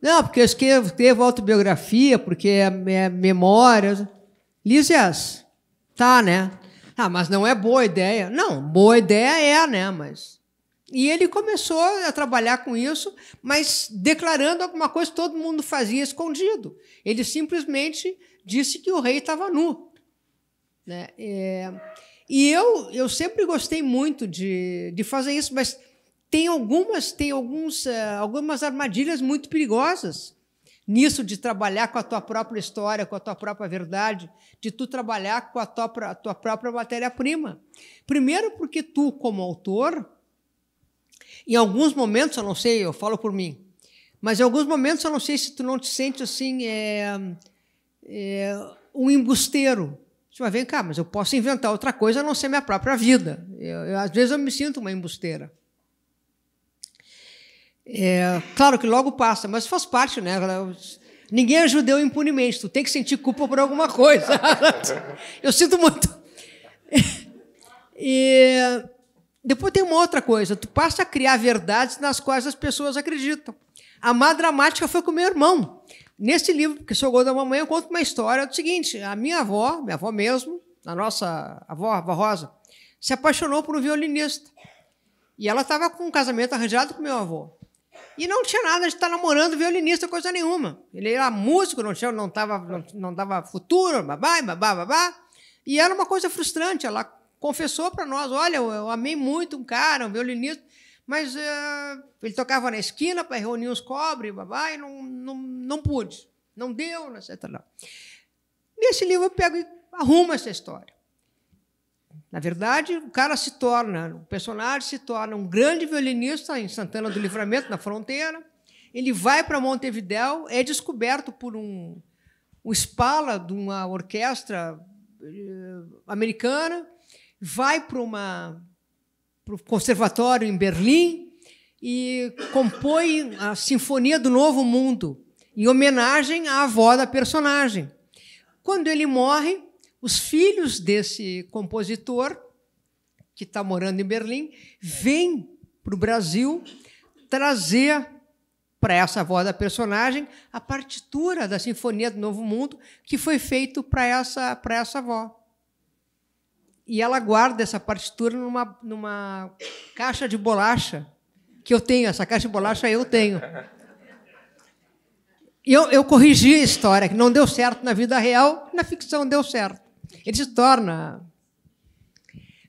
Speaker 4: Não, porque eu escrevo, teve autobiografia, porque é, é memórias. Lízias, tá, né? Ah, mas não é boa ideia. Não, boa ideia é, né? Mas e ele começou a trabalhar com isso, mas declarando alguma coisa que todo mundo fazia escondido. Ele simplesmente disse que o rei estava nu. Né? É, e eu, eu sempre gostei muito de, de fazer isso, mas tem algumas, tem alguns, é, algumas armadilhas muito perigosas nisso de trabalhar com a tua própria história, com a tua própria verdade, de tu trabalhar com a tua, a tua própria matéria-prima. Primeiro, porque tu, como autor, em alguns momentos, eu não sei, eu falo por mim, mas em alguns momentos eu não sei se tu não te sente assim, é, é, um embusteiro. Você vai, vem cá, mas eu posso inventar outra coisa a não ser minha própria vida. Eu, eu, às vezes eu me sinto uma embusteira. É, claro que logo passa, mas faz parte, né? Ninguém é judeu impunemente, tu tem que sentir culpa por alguma coisa. [LAUGHS] eu sinto muito. e depois tem uma outra coisa, tu passa a criar verdades nas quais as pessoas acreditam. A má dramática foi com meu irmão. Nesse livro, que sou gol da mamãe, eu conto uma história do seguinte: a minha avó, minha avó mesmo, a nossa avó, a avó Rosa, se apaixonou por um violinista. E ela estava com um casamento arranjado com meu avô. E não tinha nada de estar tá namorando violinista, coisa nenhuma. Ele era músico, não tinha, não tava, não, não dava futuro, babá, babá, babá. E era uma coisa frustrante. Ela confessou para nós: olha, eu, eu, amei muito um cara, um violinista, mas uh, ele tocava na esquina para reunir os cobres, babá, e não, não, não pude. Não deu, né, etc. Não. Nesse livro eu pego e arrumo essa história. Na verdade, o cara se torna, o personagem se torna um grande violinista em Santana do Livramento, na fronteira. Ele vai para Montevidéu, é descoberto por um, um espala de uma orquestra eh, americana, vai para uma para o conservatório em Berlim e compõe a Sinfonia do Novo Mundo, em homenagem à avó da personagem. Quando ele morre, os filhos desse compositor, que está morando em Berlim, vêm para o Brasil trazer para essa avó da personagem a partitura da Sinfonia do Novo Mundo que foi feito para essa para essa avó e ela guarda essa partitura numa, numa caixa de bolacha que eu tenho. Essa caixa de bolacha eu tenho. E eu, eu corrigi a história, que não deu certo na vida real, na ficção deu certo. Ele se torna.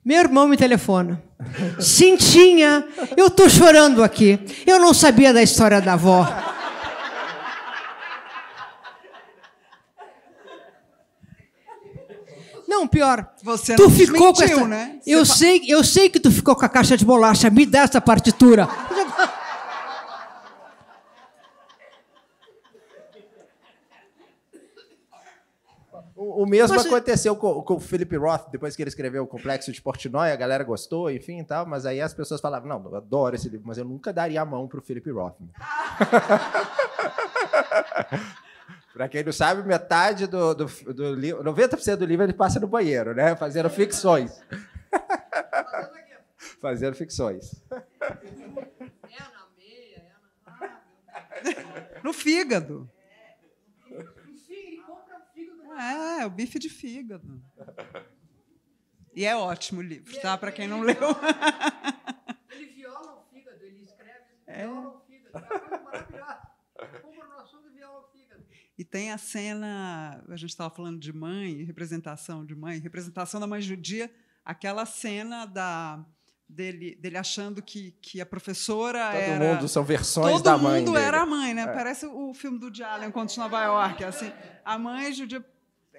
Speaker 4: Meu irmão me telefona. Cintinha, eu estou chorando aqui. Eu não sabia da história da avó. Não, pior.
Speaker 2: Você tu não ficou mentiu, essa... né?
Speaker 4: Você eu, fa... sei, eu sei que tu ficou com a caixa de bolacha. Me dá essa partitura.
Speaker 3: O, mesmo mas, aconteceu com, com, o Philip Roth, depois que ele escreveu o Complexo de Portnoy, a galera gostou, enfim e tal, mas aí as pessoas falavam: não, eu adoro esse livro, mas eu nunca daria a mão pro Philip Roth. [LAUGHS] Para quem não sabe, metade do, do, do livro, 90% do livro ele passa no banheiro, né? Fazendo ficções. [LAUGHS] Fazendo ficções.
Speaker 4: É
Speaker 3: na meia,
Speaker 4: é na No fígado.
Speaker 2: É, o bife de fígado. E é ótimo o livro, tá? Para quem não leu. Ele viola o fígado, ele escreve, é. viola o fígado. E tem a cena, a gente estava falando de mãe, representação de mãe, representação da mãe judia, aquela cena da dele, dele achando que, que a professora Todo era... Todo mundo são versões da mãe Todo mundo era a mãe, né? É. Parece o filme do Woody Allen, Nova York. Assim, a mãe judia...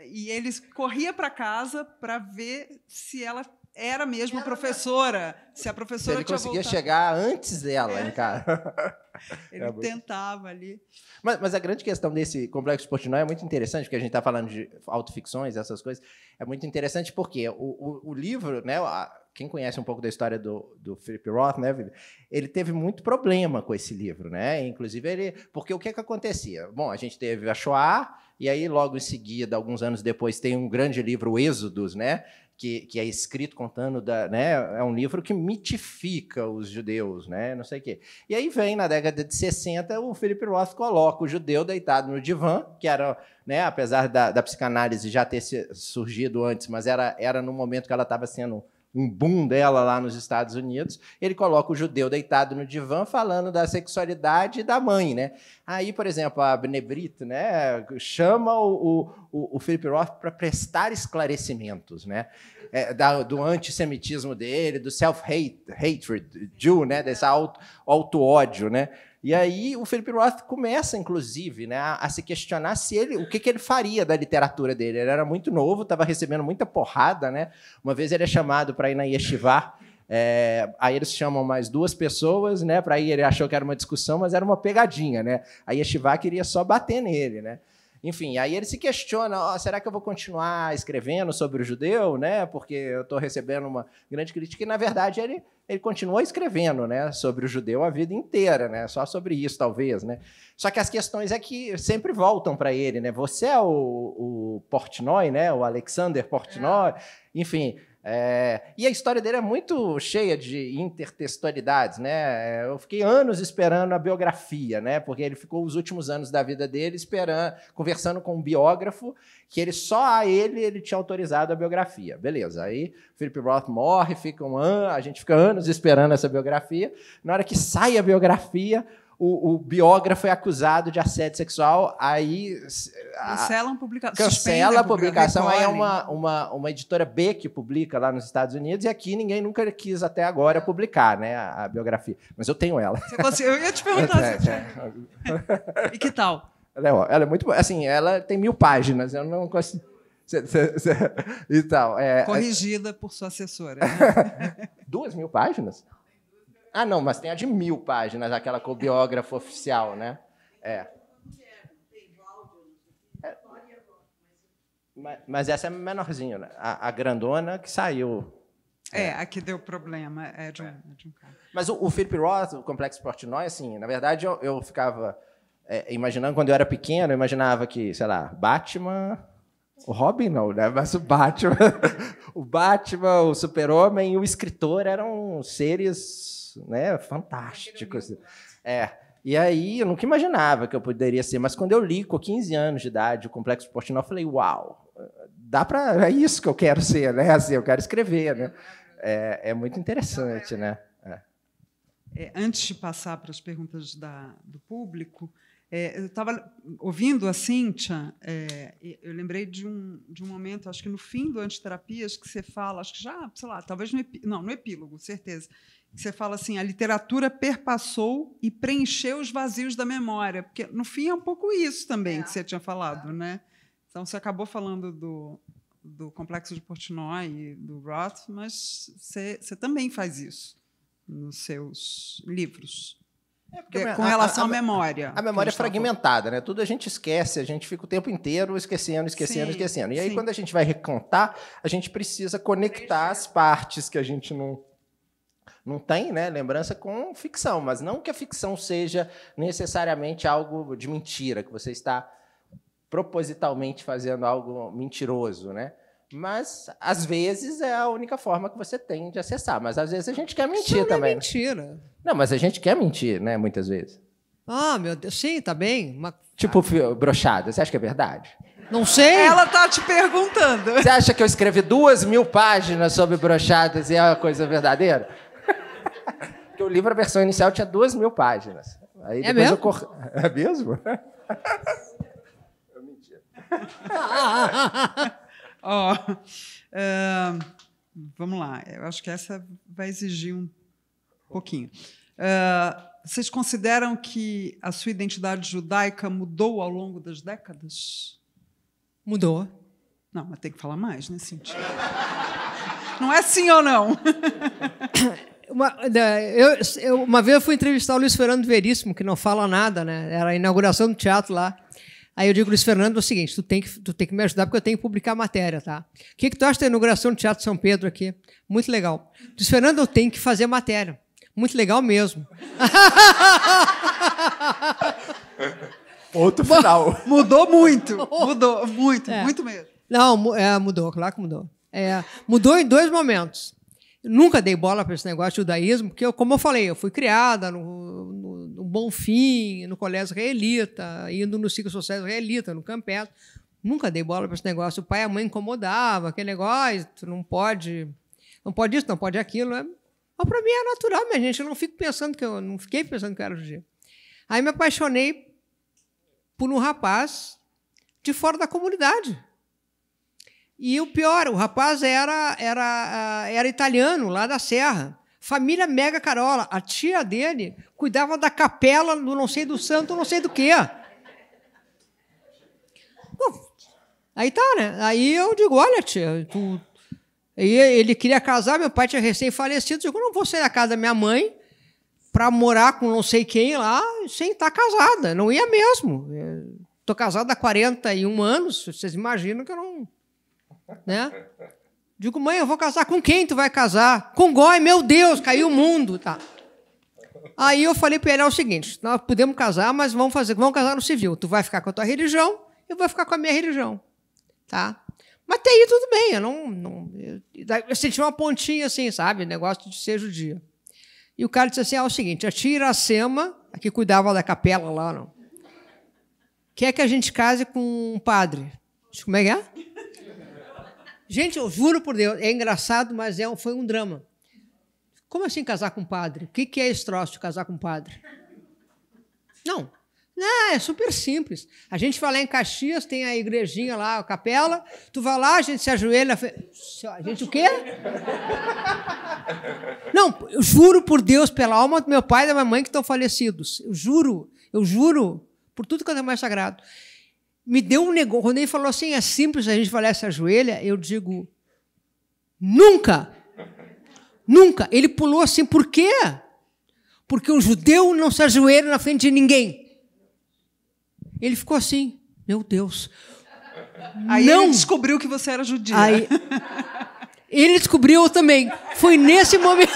Speaker 2: E ele corria para casa para ver se ela era mesmo professora. Se a professora Se ele conseguia voltado... chegar
Speaker 3: antes dela, é. cara? [LAUGHS] É ele é
Speaker 2: tentava ali.
Speaker 3: Mas, mas, a grande questão desse complexo Portnoy é muito interessante, porque a gente está falando de autoficções, essas coisas. É muito interessante porque o, o, o livro, né? A, quem conhece um pouco da história do, do Philip Roth, né, ele teve muito problema com esse livro, né? Inclusive ele, porque o que é que acontecia? Bom, a gente teve a Shoah, e aí, logo em seguida, alguns anos depois, tem um grande livro, o Êxodos, né? que, que, é escrito contando, da, né, é um livro que mitifica os judeus, né, não sei o quê. E aí vem, na década de 60, o Felipe Roth coloca o judeu deitado no divã, que era, né, apesar da, da psicanálise já ter surgido antes, mas era, era no momento que ela estava sendo um boom dela lá nos Estados Unidos, ele coloca o judeu deitado no divã falando da sexualidade da mãe, né? Aí, por exemplo, a Benebrito, né, chama o, o, o Philip Roth para prestar esclarecimentos, né, é, da, do antissemitismo dele, do self-hatred, hate, hatred, Jew, né, desse auto-ódio, auto né? E aí o Felipe Roth começa, inclusive, né, a, a, se questionar se ele, o que, que ele faria da literatura dele. Ele era muito novo, estava recebendo muita porrada, né? Uma vez ele é chamado para ir na Yeshiva. É, aí eles chamam mais duas pessoas, né? Para ir, ele achou que era uma discussão, mas era uma pegadinha, né? A Yeshiva queria só bater nele, né? Enfim, aí ele se questiona: oh, será que eu vou continuar escrevendo sobre o judeu, né? Porque eu estou recebendo uma grande crítica. E, na verdade, ele, ele continuou escrevendo né, sobre o judeu a vida inteira, né? Só sobre isso, talvez, né? Só que as questões é que sempre voltam para ele, né? Você é o, o Portnoy, né? O Alexander Portnoy. É. Enfim, é, e a história dele é muito cheia de intertextualidades, né? É, eu fiquei anos esperando a biografia, né? Porque ele ficou os últimos anos da vida dele esperando, conversando com um biógrafo que ele só a ele ele tinha autorizado a biografia. Beleza. Aí Philip Roth morre, fica um an... a gente fica anos esperando essa biografia. Na hora que sai a biografia, o, o, biógrafo é acusado de assédio sexual, aí. A,
Speaker 2: publicação. cancela a publicação. Aí é uma,
Speaker 3: uma, uma editora B que publica lá nos Estados Unidos, e aqui ninguém nunca quis até agora é. publicar né, a, biografia. Mas eu tenho ela. Você, eu ia te perguntar. [LAUGHS] é, é, é. e que tal? Ela é, ela é muito. Assim, ela tem mil páginas, eu não consigo. e tal. É, é Corrigida por sua assessora. Né? [LAUGHS] Duas mil páginas? Ah, não, mas tem a de mil páginas, aquela com o biógrafo oficial, né? É. é. é. Mas, essa é menorzinha, né? a, a grandona que saiu é, é, aqui deu problema. É de um, é. De um cara. Mas o, o Philip Roth, o Complexo Portnoy, assim, na verdade, eu, eu ficava é, imaginando, quando eu era pequeno, eu imaginava que, sei lá, Batman... O Robin não, né? Mas o Batman... [LAUGHS] o Batman, o Super-Homem e o escritor eram seres isso, né? Fantástico. Assim. É. E aí, eu nunca imaginava que eu poderia ser, mas quando eu li com 15 anos de idade o Complexo Portinol, eu falei, uau, dá para é isso que eu quero ser, né? Assim, eu quero escrever, né? É, é muito interessante, né? É.
Speaker 2: é antes de passar para as perguntas da, do público, é, eu estava ouvindo a Cíntia, é, eu lembrei de um, de um momento, acho que no fim do Antiterapias, que você fala, acho que já, sei lá, talvez no, não, no epílogo, certeza, você fala assim, a literatura perpassou e preencheu os vazios da memória, porque no fim é um pouco isso também é. que você tinha falado, é. né? Então você acabou falando do, do complexo de Portnoy e do Roth, mas você, você também faz isso nos seus livros. É, é com relação a, a, à memória.
Speaker 3: A memória é fragmentada, né? Tudo a gente esquece, a gente fica o tempo inteiro esquecendo, esquecendo, sim, esquecendo. E aí, sim. quando a gente vai recontar, a gente precisa conectar as partes que a gente não não tem né, lembrança com ficção, mas não que a ficção seja necessariamente algo de mentira, que você está propositalmente fazendo algo mentiroso, né? Mas às vezes é a única forma que você tem de acessar, mas às vezes a gente quer mentir também. Não é mentira. Né? Não, mas a gente quer mentir, né, muitas vezes. Ah, meu Deus, sim, tá bem. Uma... Tipo, brochada, você acha que é verdade? Não sei. Ela tá te perguntando. Você acha que eu escrevi duas mil páginas sobre brochadas e é uma coisa verdadeira? porque o livro, a versão inicial, tinha duas mil páginas. Aí é mesmo? Cor... [LAUGHS] É mesmo?
Speaker 2: eu menti. oh, [LAUGHS] uh, vamos lá. Eu acho que essa vai exigir um pouquinho. Uh, vocês consideram que a sua identidade judaica mudou ao longo das décadas? Mudou. Não, mas tem que falar mais nesse né, sentido. Não é sim ou não? [COUGHS]
Speaker 4: Uma, né, eu, eu, uma vez eu fui entrevistar o Luiz Fernando Veríssimo, que não fala nada, né? Era a inauguração do teatro lá. Aí eu digo, Luiz Fernando, é o seguinte, tu tem, que, tu tem que me ajudar porque eu tenho que publicar a matéria, tá? O que, que tu acha da inauguração do Teatro São Pedro aqui? Muito legal. Luiz Fernando, eu tenho que fazer matéria. Muito legal mesmo. [LAUGHS] Outro final. [LAUGHS] mudou muito. Mudou muito, é. muito mesmo. Não, é, mudou, claro que mudou. É, mudou em dois momentos. Nunca dei bola para esse negócio de judaísmo, porque, eu, como eu falei, eu fui criada no, no, no Bonfim, no Colégio Israelita, indo no ciclo social israelita, no Campestre. Nunca dei bola para esse negócio. O pai e a mãe incomodavam, aquele negócio, tu não pode, não pode isso, não pode aquilo. É, mas para mim é natural, minha gente. Eu não fico pensando que eu não fiquei pensando que eu era judia. Aí me apaixonei por um rapaz de fora da comunidade. E o pior, o rapaz era, era, ah, era italiano, lá da Serra. Família Mega Carola. A tia dele cuidava da capela do não sei do santo, não sei do quê. Bom, aí tá, né? Aí eu digo, olha, tia, tu... ele queria casar, meu pai tinha recém-falecido. Eu digo, não vou sair da casa da minha mãe para morar com não sei quem lá sem estar tá casada. Não ia mesmo. Estou casada há 41 anos, vocês imaginam que eu não né? Digo, mãe, eu vou casar com quem tu vai casar? Com Goi, meu Deus, caiu o mundo, tá? Aí eu falei para ele é o seguinte: nós podemos casar, mas vamos fazer, vamos casar no civil. Tu vai ficar com a tua religião, eu vou ficar com a minha religião, tá? Mas até aí tudo bem, eu não, não eu, eu senti uma pontinha assim, sabe, negócio de ser judia. E o cara disse assim: é o seguinte, a tia Iracema, a que cuidava da capela lá, não, quer que a gente case com um padre. Como é que é? Gente, eu juro por Deus, é engraçado, mas é, foi um drama. Como assim casar com padre? O que, que é esse troço de casar com padre? Não. Não, é super simples. A gente vai lá em Caxias, tem a igrejinha lá, a capela. Tu vai lá, a gente se ajoelha. A gente o quê? Não, eu juro por Deus, pela alma do meu pai e da minha mãe que estão falecidos. Eu juro, eu juro, por tudo que é mais sagrado me deu um negócio. Quando ele falou assim, é simples a gente falar se ajoelha, eu digo, nunca! Nunca! Ele pulou assim, por quê? Porque um judeu não se ajoelha na frente de ninguém. Ele ficou assim, meu Deus. Aí não. ele descobriu que você era judia. Aí, ele descobriu também. Foi nesse momento.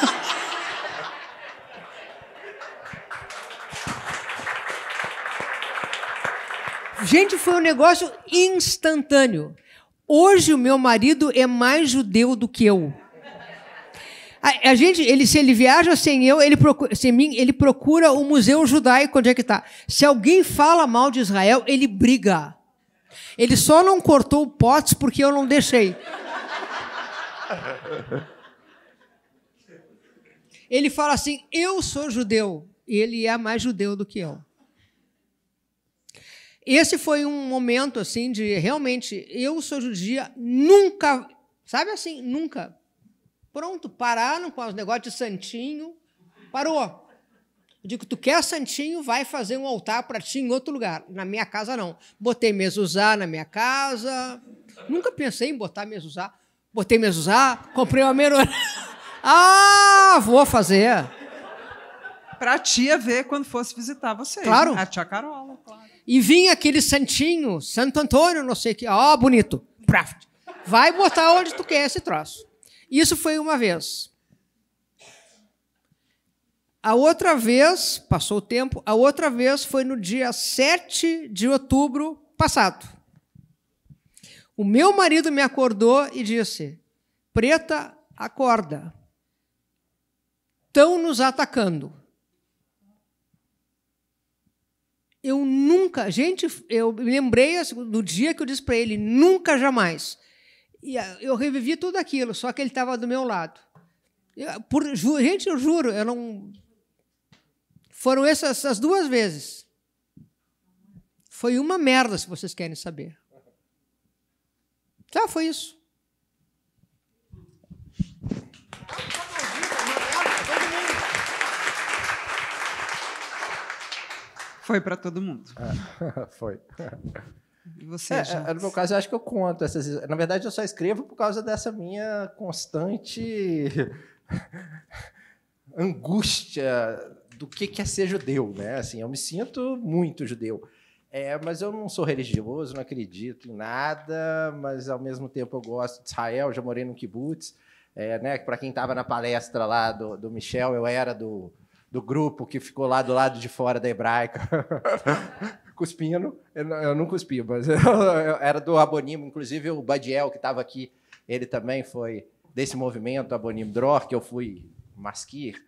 Speaker 4: Gente, foi um negócio instantâneo. Hoje o meu marido é mais judeu do que eu. A, a gente, ele, se ele viaja sem eu, ele procura, sem mim, ele procura o museu judaico onde é que está. Se alguém fala mal de Israel, ele briga. Ele só não cortou o potes porque eu não deixei. Ele fala assim: Eu sou judeu. E ele é mais judeu do que eu. Esse foi um momento assim de realmente eu sou judia, nunca, sabe assim, nunca. Pronto, pararam com os negócios de santinho, parou. Eu digo, tu quer santinho, vai fazer um altar para ti em outro lugar. Na minha casa não. Botei mezuzá na minha casa.
Speaker 2: Nunca pensei em botar mezuzá.
Speaker 4: Botei mezuzá, comprei uma melhor [LAUGHS] ah, vou fazer.
Speaker 2: Para tia ver quando fosse visitar você. Claro. A tia
Speaker 4: Carol. E vinha aquele santinho, Santo Antônio, não sei o que, ó, bonito, praft. Vai botar onde tu quer esse troço. Isso foi uma vez. A outra vez, passou o tempo, a outra vez foi no dia 7 de outubro passado. O meu marido me acordou e disse: Preta, acorda. Estão nos atacando. eu nunca. Gente, eu me lembrei assim, do dia que eu disse para ele: nunca jamais. E ah, eu revivi tudo aquilo, só que ele estava do meu lado. Eu, ah, por, gente, eu juro, eu não. Foram essas, essas duas vezes. Foi uma merda, se vocês querem saber. Tá, foi isso.
Speaker 3: Foi para todo mundo. É, [LAUGHS] foi. E você, é, é No meu caso, eu acho que eu conto essas. Na verdade, eu só escrevo por causa dessa minha constante [LAUGHS] angústia do que, que é ser judeu, né? Assim, eu me sinto muito judeu. É, mas eu não sou religioso, não acredito em nada, mas ao mesmo tempo eu gosto de Israel, já morei no kibbutz. É, né? Para quem estava na palestra lá do, do Michel, eu era do, do grupo que ficou lá do lado de fora da hebraica. [LAUGHS] Cuspindo, eu, não cuspi, mas [LAUGHS] era do Abonimo, inclusive o Badiel, que estava aqui, ele também foi desse movimento Abonimo Dror, que eu fui masquir.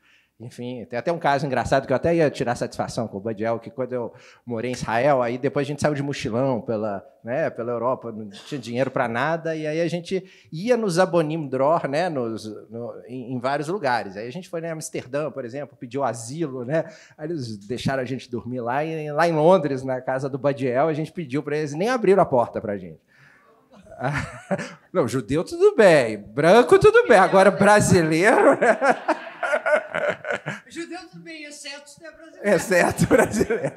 Speaker 3: Enfim, tem até um caso engraçado que eu até ia tirar satisfação com o Badiel, que quando eu morei em Israel, aí depois a gente saiu de mochilão pela, né, pela Europa, não tinha dinheiro para nada, e aí a gente ia nos abonim dror, né, nos, no, em, em, vários lugares. Aí a gente foi em né, Amsterdã, por exemplo, pediu asilo, né? Aí eles deixaram a gente dormir lá, e lá em Londres, na casa do Badiel, a gente pediu para eles, nem abriram a porta para a gente. [LAUGHS] Não, judeu tudo bem, branco tudo bem, agora brasileiro... Né? [LAUGHS] Judeu tudo bem, exceto é se é brasileiro. Exceto é [LAUGHS] brasileiro.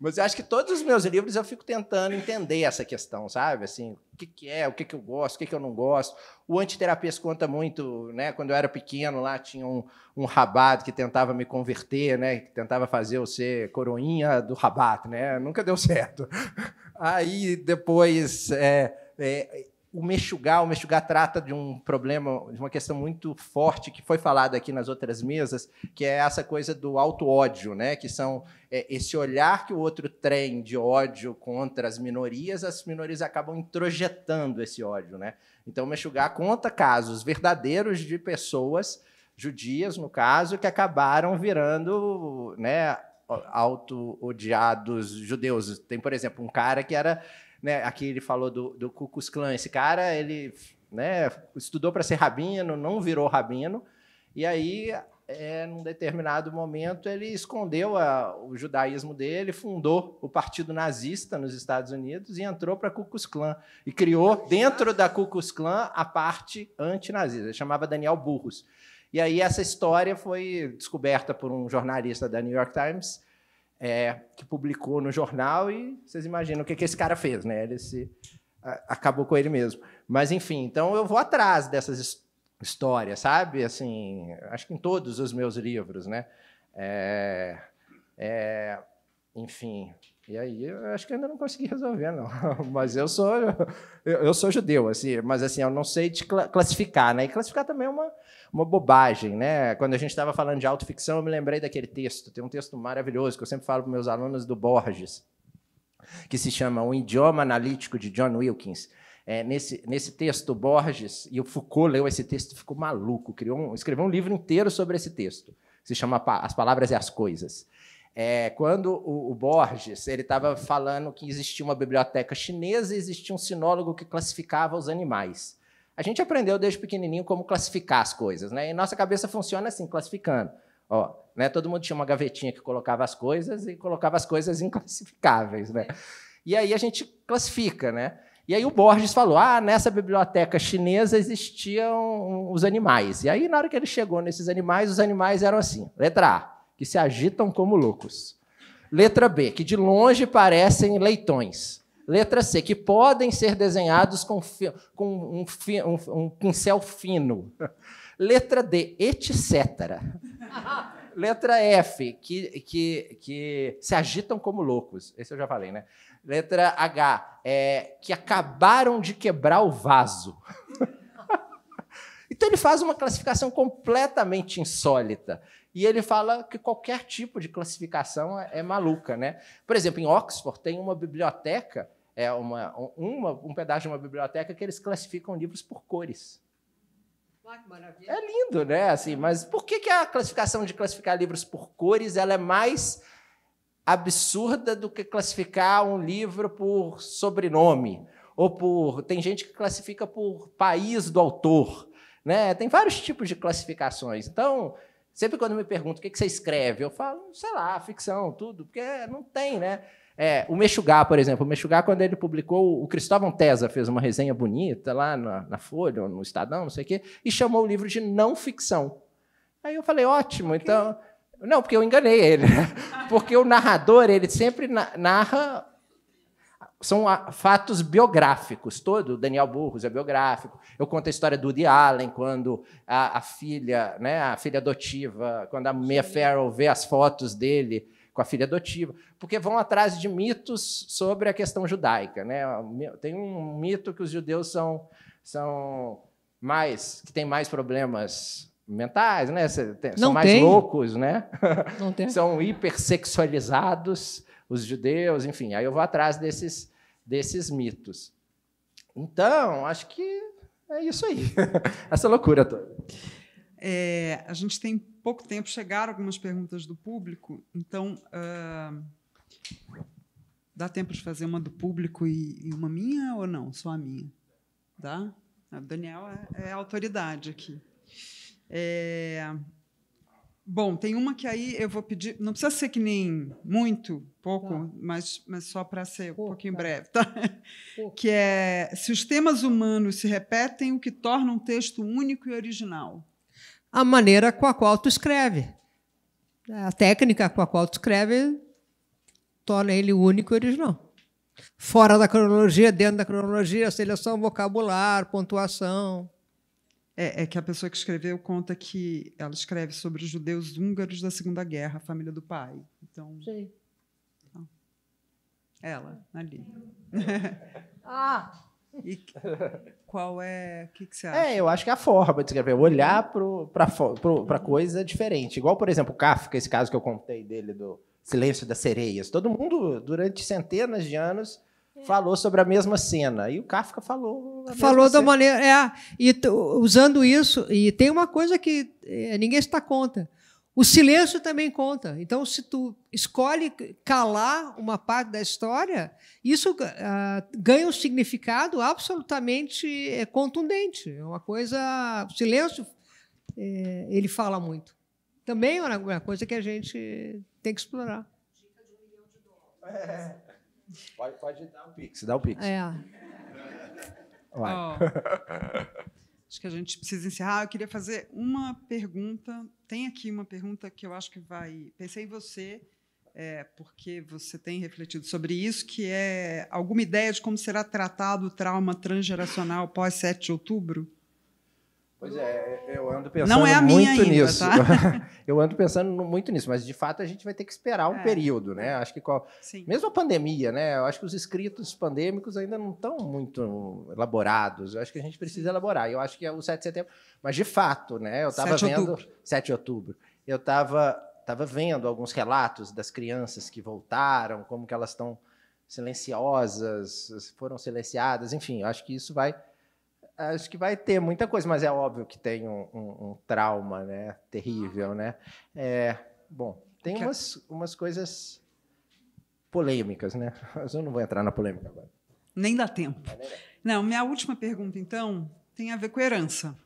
Speaker 3: Mas eu acho que todos os meus livros eu fico tentando entender essa questão, sabe? Assim, o que, que é, o que, que eu gosto, o que, que eu não gosto. O antiterapeuta conta muito, né? Quando eu era pequeno, lá tinha um, um rabado que tentava me converter, né? Que tentava fazer eu ser coroinha do rabato, né? Nunca deu certo. [LAUGHS] Aí depois. É, é, o Mexugar, o Mexugar trata de um problema, de uma questão muito forte que foi falada aqui nas outras mesas, que é essa coisa do auto-ódio, né? que são é, esse olhar que o outro tem de ódio contra as minorias, as minorias acabam introjetando esse ódio. Né? Então, o Mexugar conta casos verdadeiros de pessoas, judias no caso, que acabaram virando né, auto-odiados judeus. Tem, por exemplo, um cara que era né? Aqui ele falou do, do Ku Klux Klan. Esse cara, ele né, estudou para ser rabino, não virou rabino. E aí, é, num determinado momento, ele escondeu a, o judaísmo dele, fundou o Partido Nazista nos Estados Unidos e entrou para Ku Klux Klan. E criou, dentro da Ku Klux Klan, a parte antinazista. Ele chamava Daniel Burros. E aí essa história foi descoberta por um jornalista da New York Times é, que publicou no jornal e vocês imaginam o que, que esse cara fez, né? Ele se, a, acabou com ele mesmo. Mas, enfim, então eu vou atrás dessas histórias, sabe? Assim, acho que em todos os meus livros, né? É, é, enfim, e aí, eu acho que ainda não consegui resolver, não. [LAUGHS] Mas eu sou, eu sou judeu, assim, mas assim, eu não sei te classificar, né? E classificar também é uma, uma bobagem, né? Quando a gente estava falando de autoficção, eu me lembrei daquele texto. Tem um texto maravilhoso que eu sempre falo para meus alunos do Borges, que se chama O Idioma Analítico de John Wilkins. É, nesse, nesse texto, Borges, e o Foucault leu esse texto e ficou maluco, criou um, escreveu um livro inteiro sobre esse texto, que se chama As Palavras e as Coisas. É, quando o, o Borges ele estava falando que existia uma biblioteca chinesa e existia um sinólogo que classificava os animais. A gente aprendeu desde pequenininho como classificar as coisas, né? E nossa cabeça funciona assim, classificando. Ó, né? Todo mundo tinha uma gavetinha que colocava as coisas e colocava as coisas [LAUGHS] inclassificáveis, né? E aí a gente classifica, né? E aí o Borges falou: ah, nessa biblioteca chinesa existiam os animais. E aí, na hora que ele chegou nesses animais, os animais eram assim: letra A, que se agitam como loucos. Letra B, que de longe parecem leitões. Letra C, que podem ser desenhados com, fi, com um, fi, um, um, pincel fino. Letra D, etc. Letra F, que, que, que se agitam como loucos. Esse eu já falei, né? Letra H, é, que acabaram de quebrar o vaso. [LAUGHS] Então ele faz uma classificação completamente insólita. E ele fala que qualquer tipo de classificação é, é maluca, né? Por exemplo, em Oxford tem uma biblioteca, é uma, uma, um pedaço de uma biblioteca que eles classificam livros por cores. É lindo, né? Assim, mas por que, que a classificação de classificar livros por cores ela é mais absurda do que classificar um livro por sobrenome? Ou por. Tem gente que classifica por país do autor. Né? Tem vários tipos de classificações. Então, Sempre quando me perguntam o que, que você escreve, eu falo, sei lá, ficção, tudo, porque não tem, né? É, o Mexugá, por exemplo, o Mexugá, quando ele publicou, o Cristóvão Tesa fez uma resenha bonita lá na, na Folha, no Estadão, não sei o quê, e chamou o livro de não ficção. Aí eu falei, ótimo, então. Não, porque eu enganei ele. Né? [LAUGHS] Porque o narrador, ele sempre narra são ah, fatos biográficos. Todo Daniel Burros é biográfico. Eu conto a história do Woody Allen quando a, a filha, né, a filha adotiva, quando a Mia Farrow vê as fotos dele com a filha adotiva, porque vão atrás de mitos sobre a questão judaica, né? Tem um mito que os judeus são são mais que tem mais problemas mentais, né? são mais loucos, né? Não tem. [LAUGHS] são hipersexualizados os judeus, enfim. Aí eu vou atrás desses, desses mitos. Então, acho que é isso aí. [LAUGHS] Essa loucura toda. É,
Speaker 2: a gente tem pouco tempo, chegaram algumas perguntas do público, então uh, dá tempo de fazer uma do público e, e, uma minha ou não? Só a minha? Dá? Tá? O ah, Daniel é, é autoridade aqui. É, Bom, tem uma que aí eu vou pedir, não precisa ser que nem muito, pouco, tá. mas, mas só para ser Pouca. um pouquinho breve, tá? Pouca. Que é se os temas humanos se repetem, o que torna um texto único e original? A maneira com a qual tu escreve.
Speaker 4: A técnica com a qual tu escreve torna ele único e original. Fora da cronologia, dentro da cronologia, seleção
Speaker 2: vocabular, pontuação. É, é, que a pessoa que escreveu conta que ela escreve sobre os judeus húngaros da Segunda Guerra, a família do pai. Então, então ela ali. [LAUGHS] ah. E
Speaker 3: qual é. O que, que, você é, acha? É, eu acho que é a forma de escrever, olhar para a coisa diferente. Igual, por exemplo, Kafka, esse caso que eu contei dele do Silêncio das Sereias. Todo mundo, durante centenas de anos, é. falou sobre a mesma cena. E o Kafka falou. falou da maneira.
Speaker 4: É, e usando isso, e tem uma coisa que é, ninguém se dá conta. O silêncio também conta. Então, se tu escolhe calar uma parte da história, isso uh, ganha um significado absolutamente é, contundente. É uma coisa. O silêncio, é, ele fala muito. Também é uma coisa que a gente tem que explorar. Dica de um milhão de
Speaker 3: dólares. É. Pode, pode dar um pix, dá um pix. É. Vai.
Speaker 2: Oh. Acho que a gente precisa encerrar. Eu queria fazer uma pergunta. Tem aqui uma pergunta que eu acho que vai. Pensei em você, é, porque você tem refletido sobre isso, que é alguma ideia de como será tratado o trauma transgeracional pós 7 de outubro?
Speaker 3: Pois é, é, eu ando pensando é muito ainda, nisso. Tá? [LAUGHS] eu ando pensando muito nisso, mas de fato a gente vai ter que esperar um é. período, né? É. Acho que qual... mesmo a pandemia, né? Eu acho que os escritos pandêmicos ainda não estão muito elaborados. Eu acho que a gente precisa elaborar. Eu acho que é o 7 de setembro, mas de fato, né? Eu estava vendo outubro. 7 de outubro. Eu estava estava vendo alguns relatos das crianças que voltaram, como que elas estão silenciosas, foram silenciadas, enfim, eu acho que isso vai Acho que vai ter muita coisa, mas é óbvio que tem um, um, um trauma, né? Terrível, né? É, bom, tem é umas, umas coisas polêmicas, né? [LAUGHS] Mas eu não vou entrar na polêmica agora. É,
Speaker 2: nem dá tempo. Não, minha última pergunta, então, tem a ver com herança.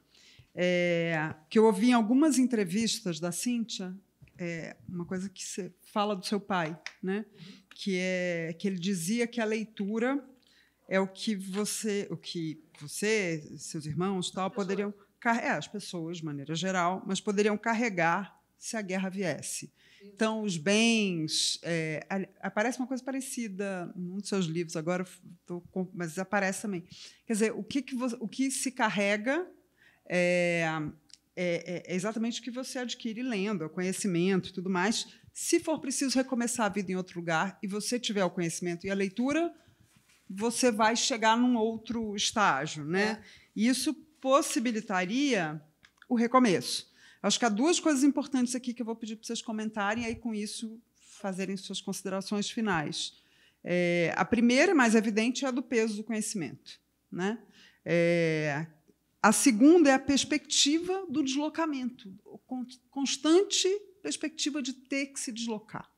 Speaker 2: É, que eu ouvi em algumas entrevistas da Cíntia, é, uma coisa que você fala do seu pai, né? que é que ele dizia que a leitura é o que você, o que você, seus irmãos, tal, as poderiam é, as pessoas, de maneira geral, mas poderiam carregar se a guerra viesse. Então, os bens. É, aparece uma coisa parecida num dos seus livros, agora, mas aparece também. Quer dizer, o que, que você, o que se carrega é, é, é, é, exatamente o que você adquire lendo, o conhecimento e tudo mais. Se for preciso recomeçar a vida em outro lugar e você tiver o conhecimento e a leitura, você vai chegar num outro estágio, né? É. Isso possibilitaria o recomeço. Acho que há duas coisas importantes aqui que eu vou pedir para vocês comentarem e aí com isso fazerem suas considerações finais. É, a primeira, mais evidente, é a do peso do conhecimento, né? É, a segunda é a perspectiva do deslocamento, constante perspectiva de ter que se deslocar.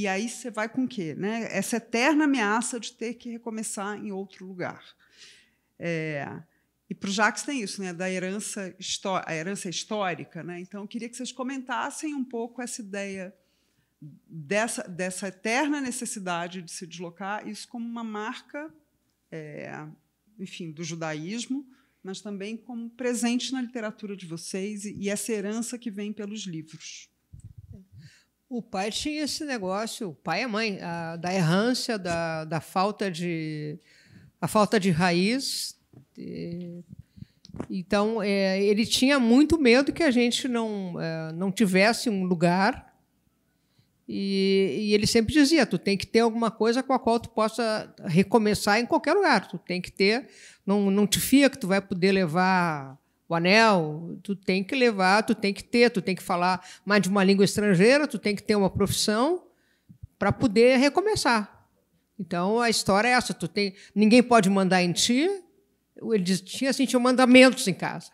Speaker 2: E aí você vai com o quê? Né? Essa eterna ameaça de ter que recomeçar em outro lugar. É, e para o Jacques tem isso, né? da herança, a herança histórica. Né? Então, eu queria que vocês comentassem um pouco essa ideia dessa, dessa eterna necessidade de se deslocar, isso como uma marca, é, enfim, do judaísmo, mas também como presente na literatura de vocês e, e essa herança que vem pelos livros. O pai tinha
Speaker 4: esse negócio, o pai e a mãe, a, da errância, da, da falta de a falta de raiz. De, então, é, ele tinha muito medo que a gente não, é, não tivesse um lugar. E, e, ele sempre dizia: tu tem que ter alguma coisa com a qual tu possa recomeçar em qualquer lugar. Tu tem que ter, não, não te fia que tu vai poder levar o anel, tu tem que levar, tu tem que ter, tu tem que falar mais de uma língua estrangeira, tu tem que ter uma profissão para poder recomeçar. Então a história é essa, tu tem, ninguém pode mandar em ti. Ele diz, tinha assim, tinha mandamentos em casa.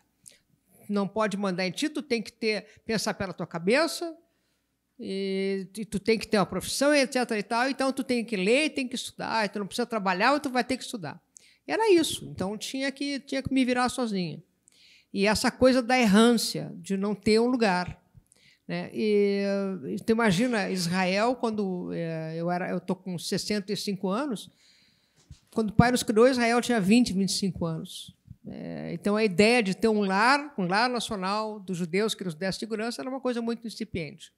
Speaker 4: Não pode mandar em ti, tu tem que ter pensar pela tua cabeça, e, e, tu tem que ter uma profissão, etc. E tal, então tu tem que ler, tem que estudar, tu não precisa trabalhar, tu vai ter que estudar. Era isso. Então tinha que tinha que me virar sozinha. E essa coisa da errância, de não ter um lugar. Né? E, tu então, imagina, Israel, quando é, eu era, eu estou com 65 anos, quando o pai nos criou, Israel tinha 20, 25 anos. É, então, a ideia de ter um lar, um lar nacional dos judeus que nos desse segurança, era uma coisa muito incipiente.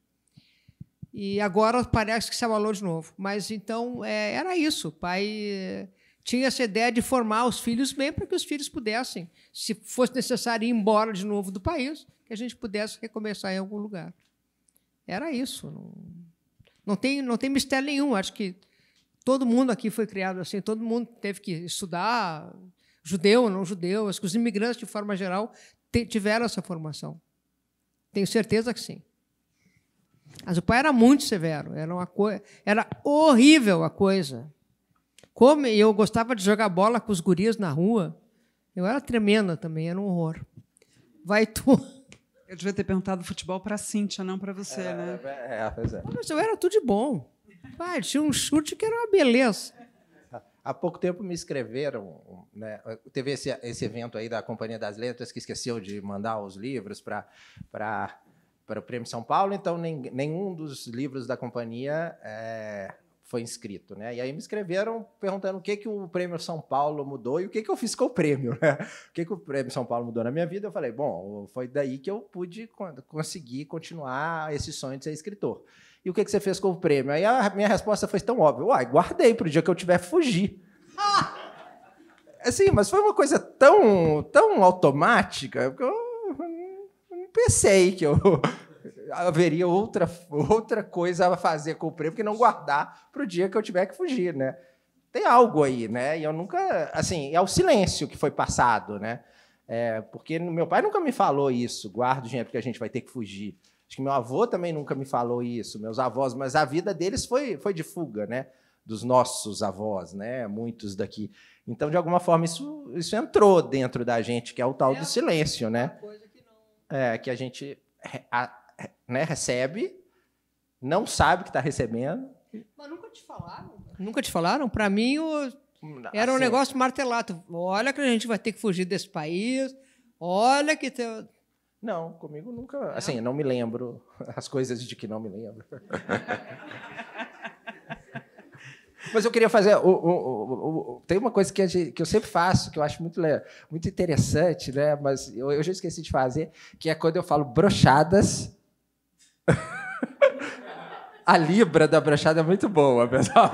Speaker 4: E agora parece que se abalou é de novo. Mas então, é, era isso. O pai tinha essa ideia de formar os filhos bem para que os filhos pudessem, se fosse necessário ir embora de novo do país, que a gente pudesse recomeçar em algum lugar. Era isso. Não, não, tem, não tem mistério nenhum. Acho que todo mundo aqui foi criado assim, todo mundo teve que estudar, judeu, ou não judeu. Acho que os imigrantes, de forma geral, tiveram essa formação. Tenho certeza que sim. Mas o pai era muito severo, era, uma era horrível a coisa. Como eu gostava de jogar bola com os gurias na rua.
Speaker 2: Eu era tremenda também, era um horror. Vai tu. [LAUGHS] Eu devia ter perguntado futebol para a Cíntia,
Speaker 3: não para você, é, né? É, é pois é. Mas eu era tudo de bom. Vai, tinha um chute que era uma beleza. Há pouco tempo me escreveram, né, teve esse, esse evento aí da Companhia das Letras que esqueceu de mandar os livros para para o Prêmio São Paulo, então nem, nenhum dos livros da companhia é, foi inscrito, né? E aí me escreveram perguntando o que que o Prêmio São Paulo mudou e o que que eu fiz com o prêmio, né? O que que o Prêmio São Paulo mudou na minha vida? Eu falei, bom, foi daí que eu pude conseguir continuar esse sonho de ser escritor. E o que que você fez com o prêmio? Aí a minha resposta foi tão óbvia, uai, guardei para o dia que eu tiver fugir. assim, mas foi uma coisa tão, tão automática, que eu não pensei que eu haveria outra, [LAUGHS] outra coisa a fazer com o prêmio que não guardar para o dia que eu tiver que fugir, né? Tem algo aí, né? E eu nunca, assim, é o silêncio que foi passado, né? É, porque meu pai nunca me falou isso, guarda o dinheiro porque a gente vai ter que fugir. Acho que meu avô também nunca me falou isso, meus avós, mas a vida deles foi, foi de fuga, né? Dos nossos avós, né? Muitos daqui. Então, de alguma forma, isso, isso entrou dentro da gente, que é o tal é do silêncio, é né? Coisa que não... É, que a gente né, recebe, não sabe que está recebendo. Mas nunca te falaram? Nunca te falaram? Para mim, hum, era um assim, negócio martelado. Olha
Speaker 4: que a gente vai ter que fugir desse país. Olha que... Te...
Speaker 3: Não, comigo nunca... Não? Assim, não me lembro [LAUGHS] as coisas de que não me lembro. [LAUGHS] Mas eu queria fazer. O, o, o, tem uma coisa que, gente, que, eu sempre faço, que eu acho muito, muito interessante, né? Mas eu, eu, já esqueci de fazer, que é quando eu falo brochadas a Libra da brochada é muito boa, pessoal.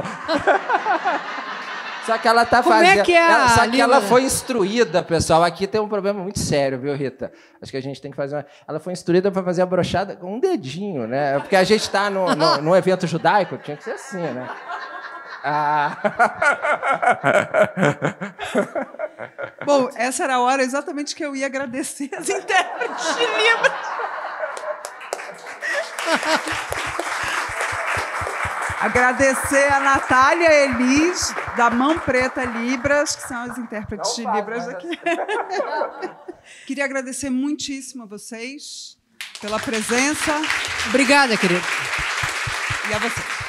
Speaker 3: Só que ela tá fazendo. Como É que é ela, só que ela foi instruída, pessoal. Aqui tem um problema muito sério, viu, Rita? Acho que a gente tem que fazer. Uma... Ela foi instruída para fazer a brochada com um dedinho, né? Porque a gente tá no, no, [LAUGHS] num evento judaico, tinha que ser assim, né? Ah.
Speaker 2: Bom, essa era a hora exatamente que eu ia agradecer as intérpretes de libra. [LAUGHS] Agradecer a Natália Elis, da Mão Preta Libras, que são as intérpretes de Libras aqui. Assim. [LAUGHS] Queria agradecer muitíssimo a vocês pela presença. Obrigada, querido. E a vocês.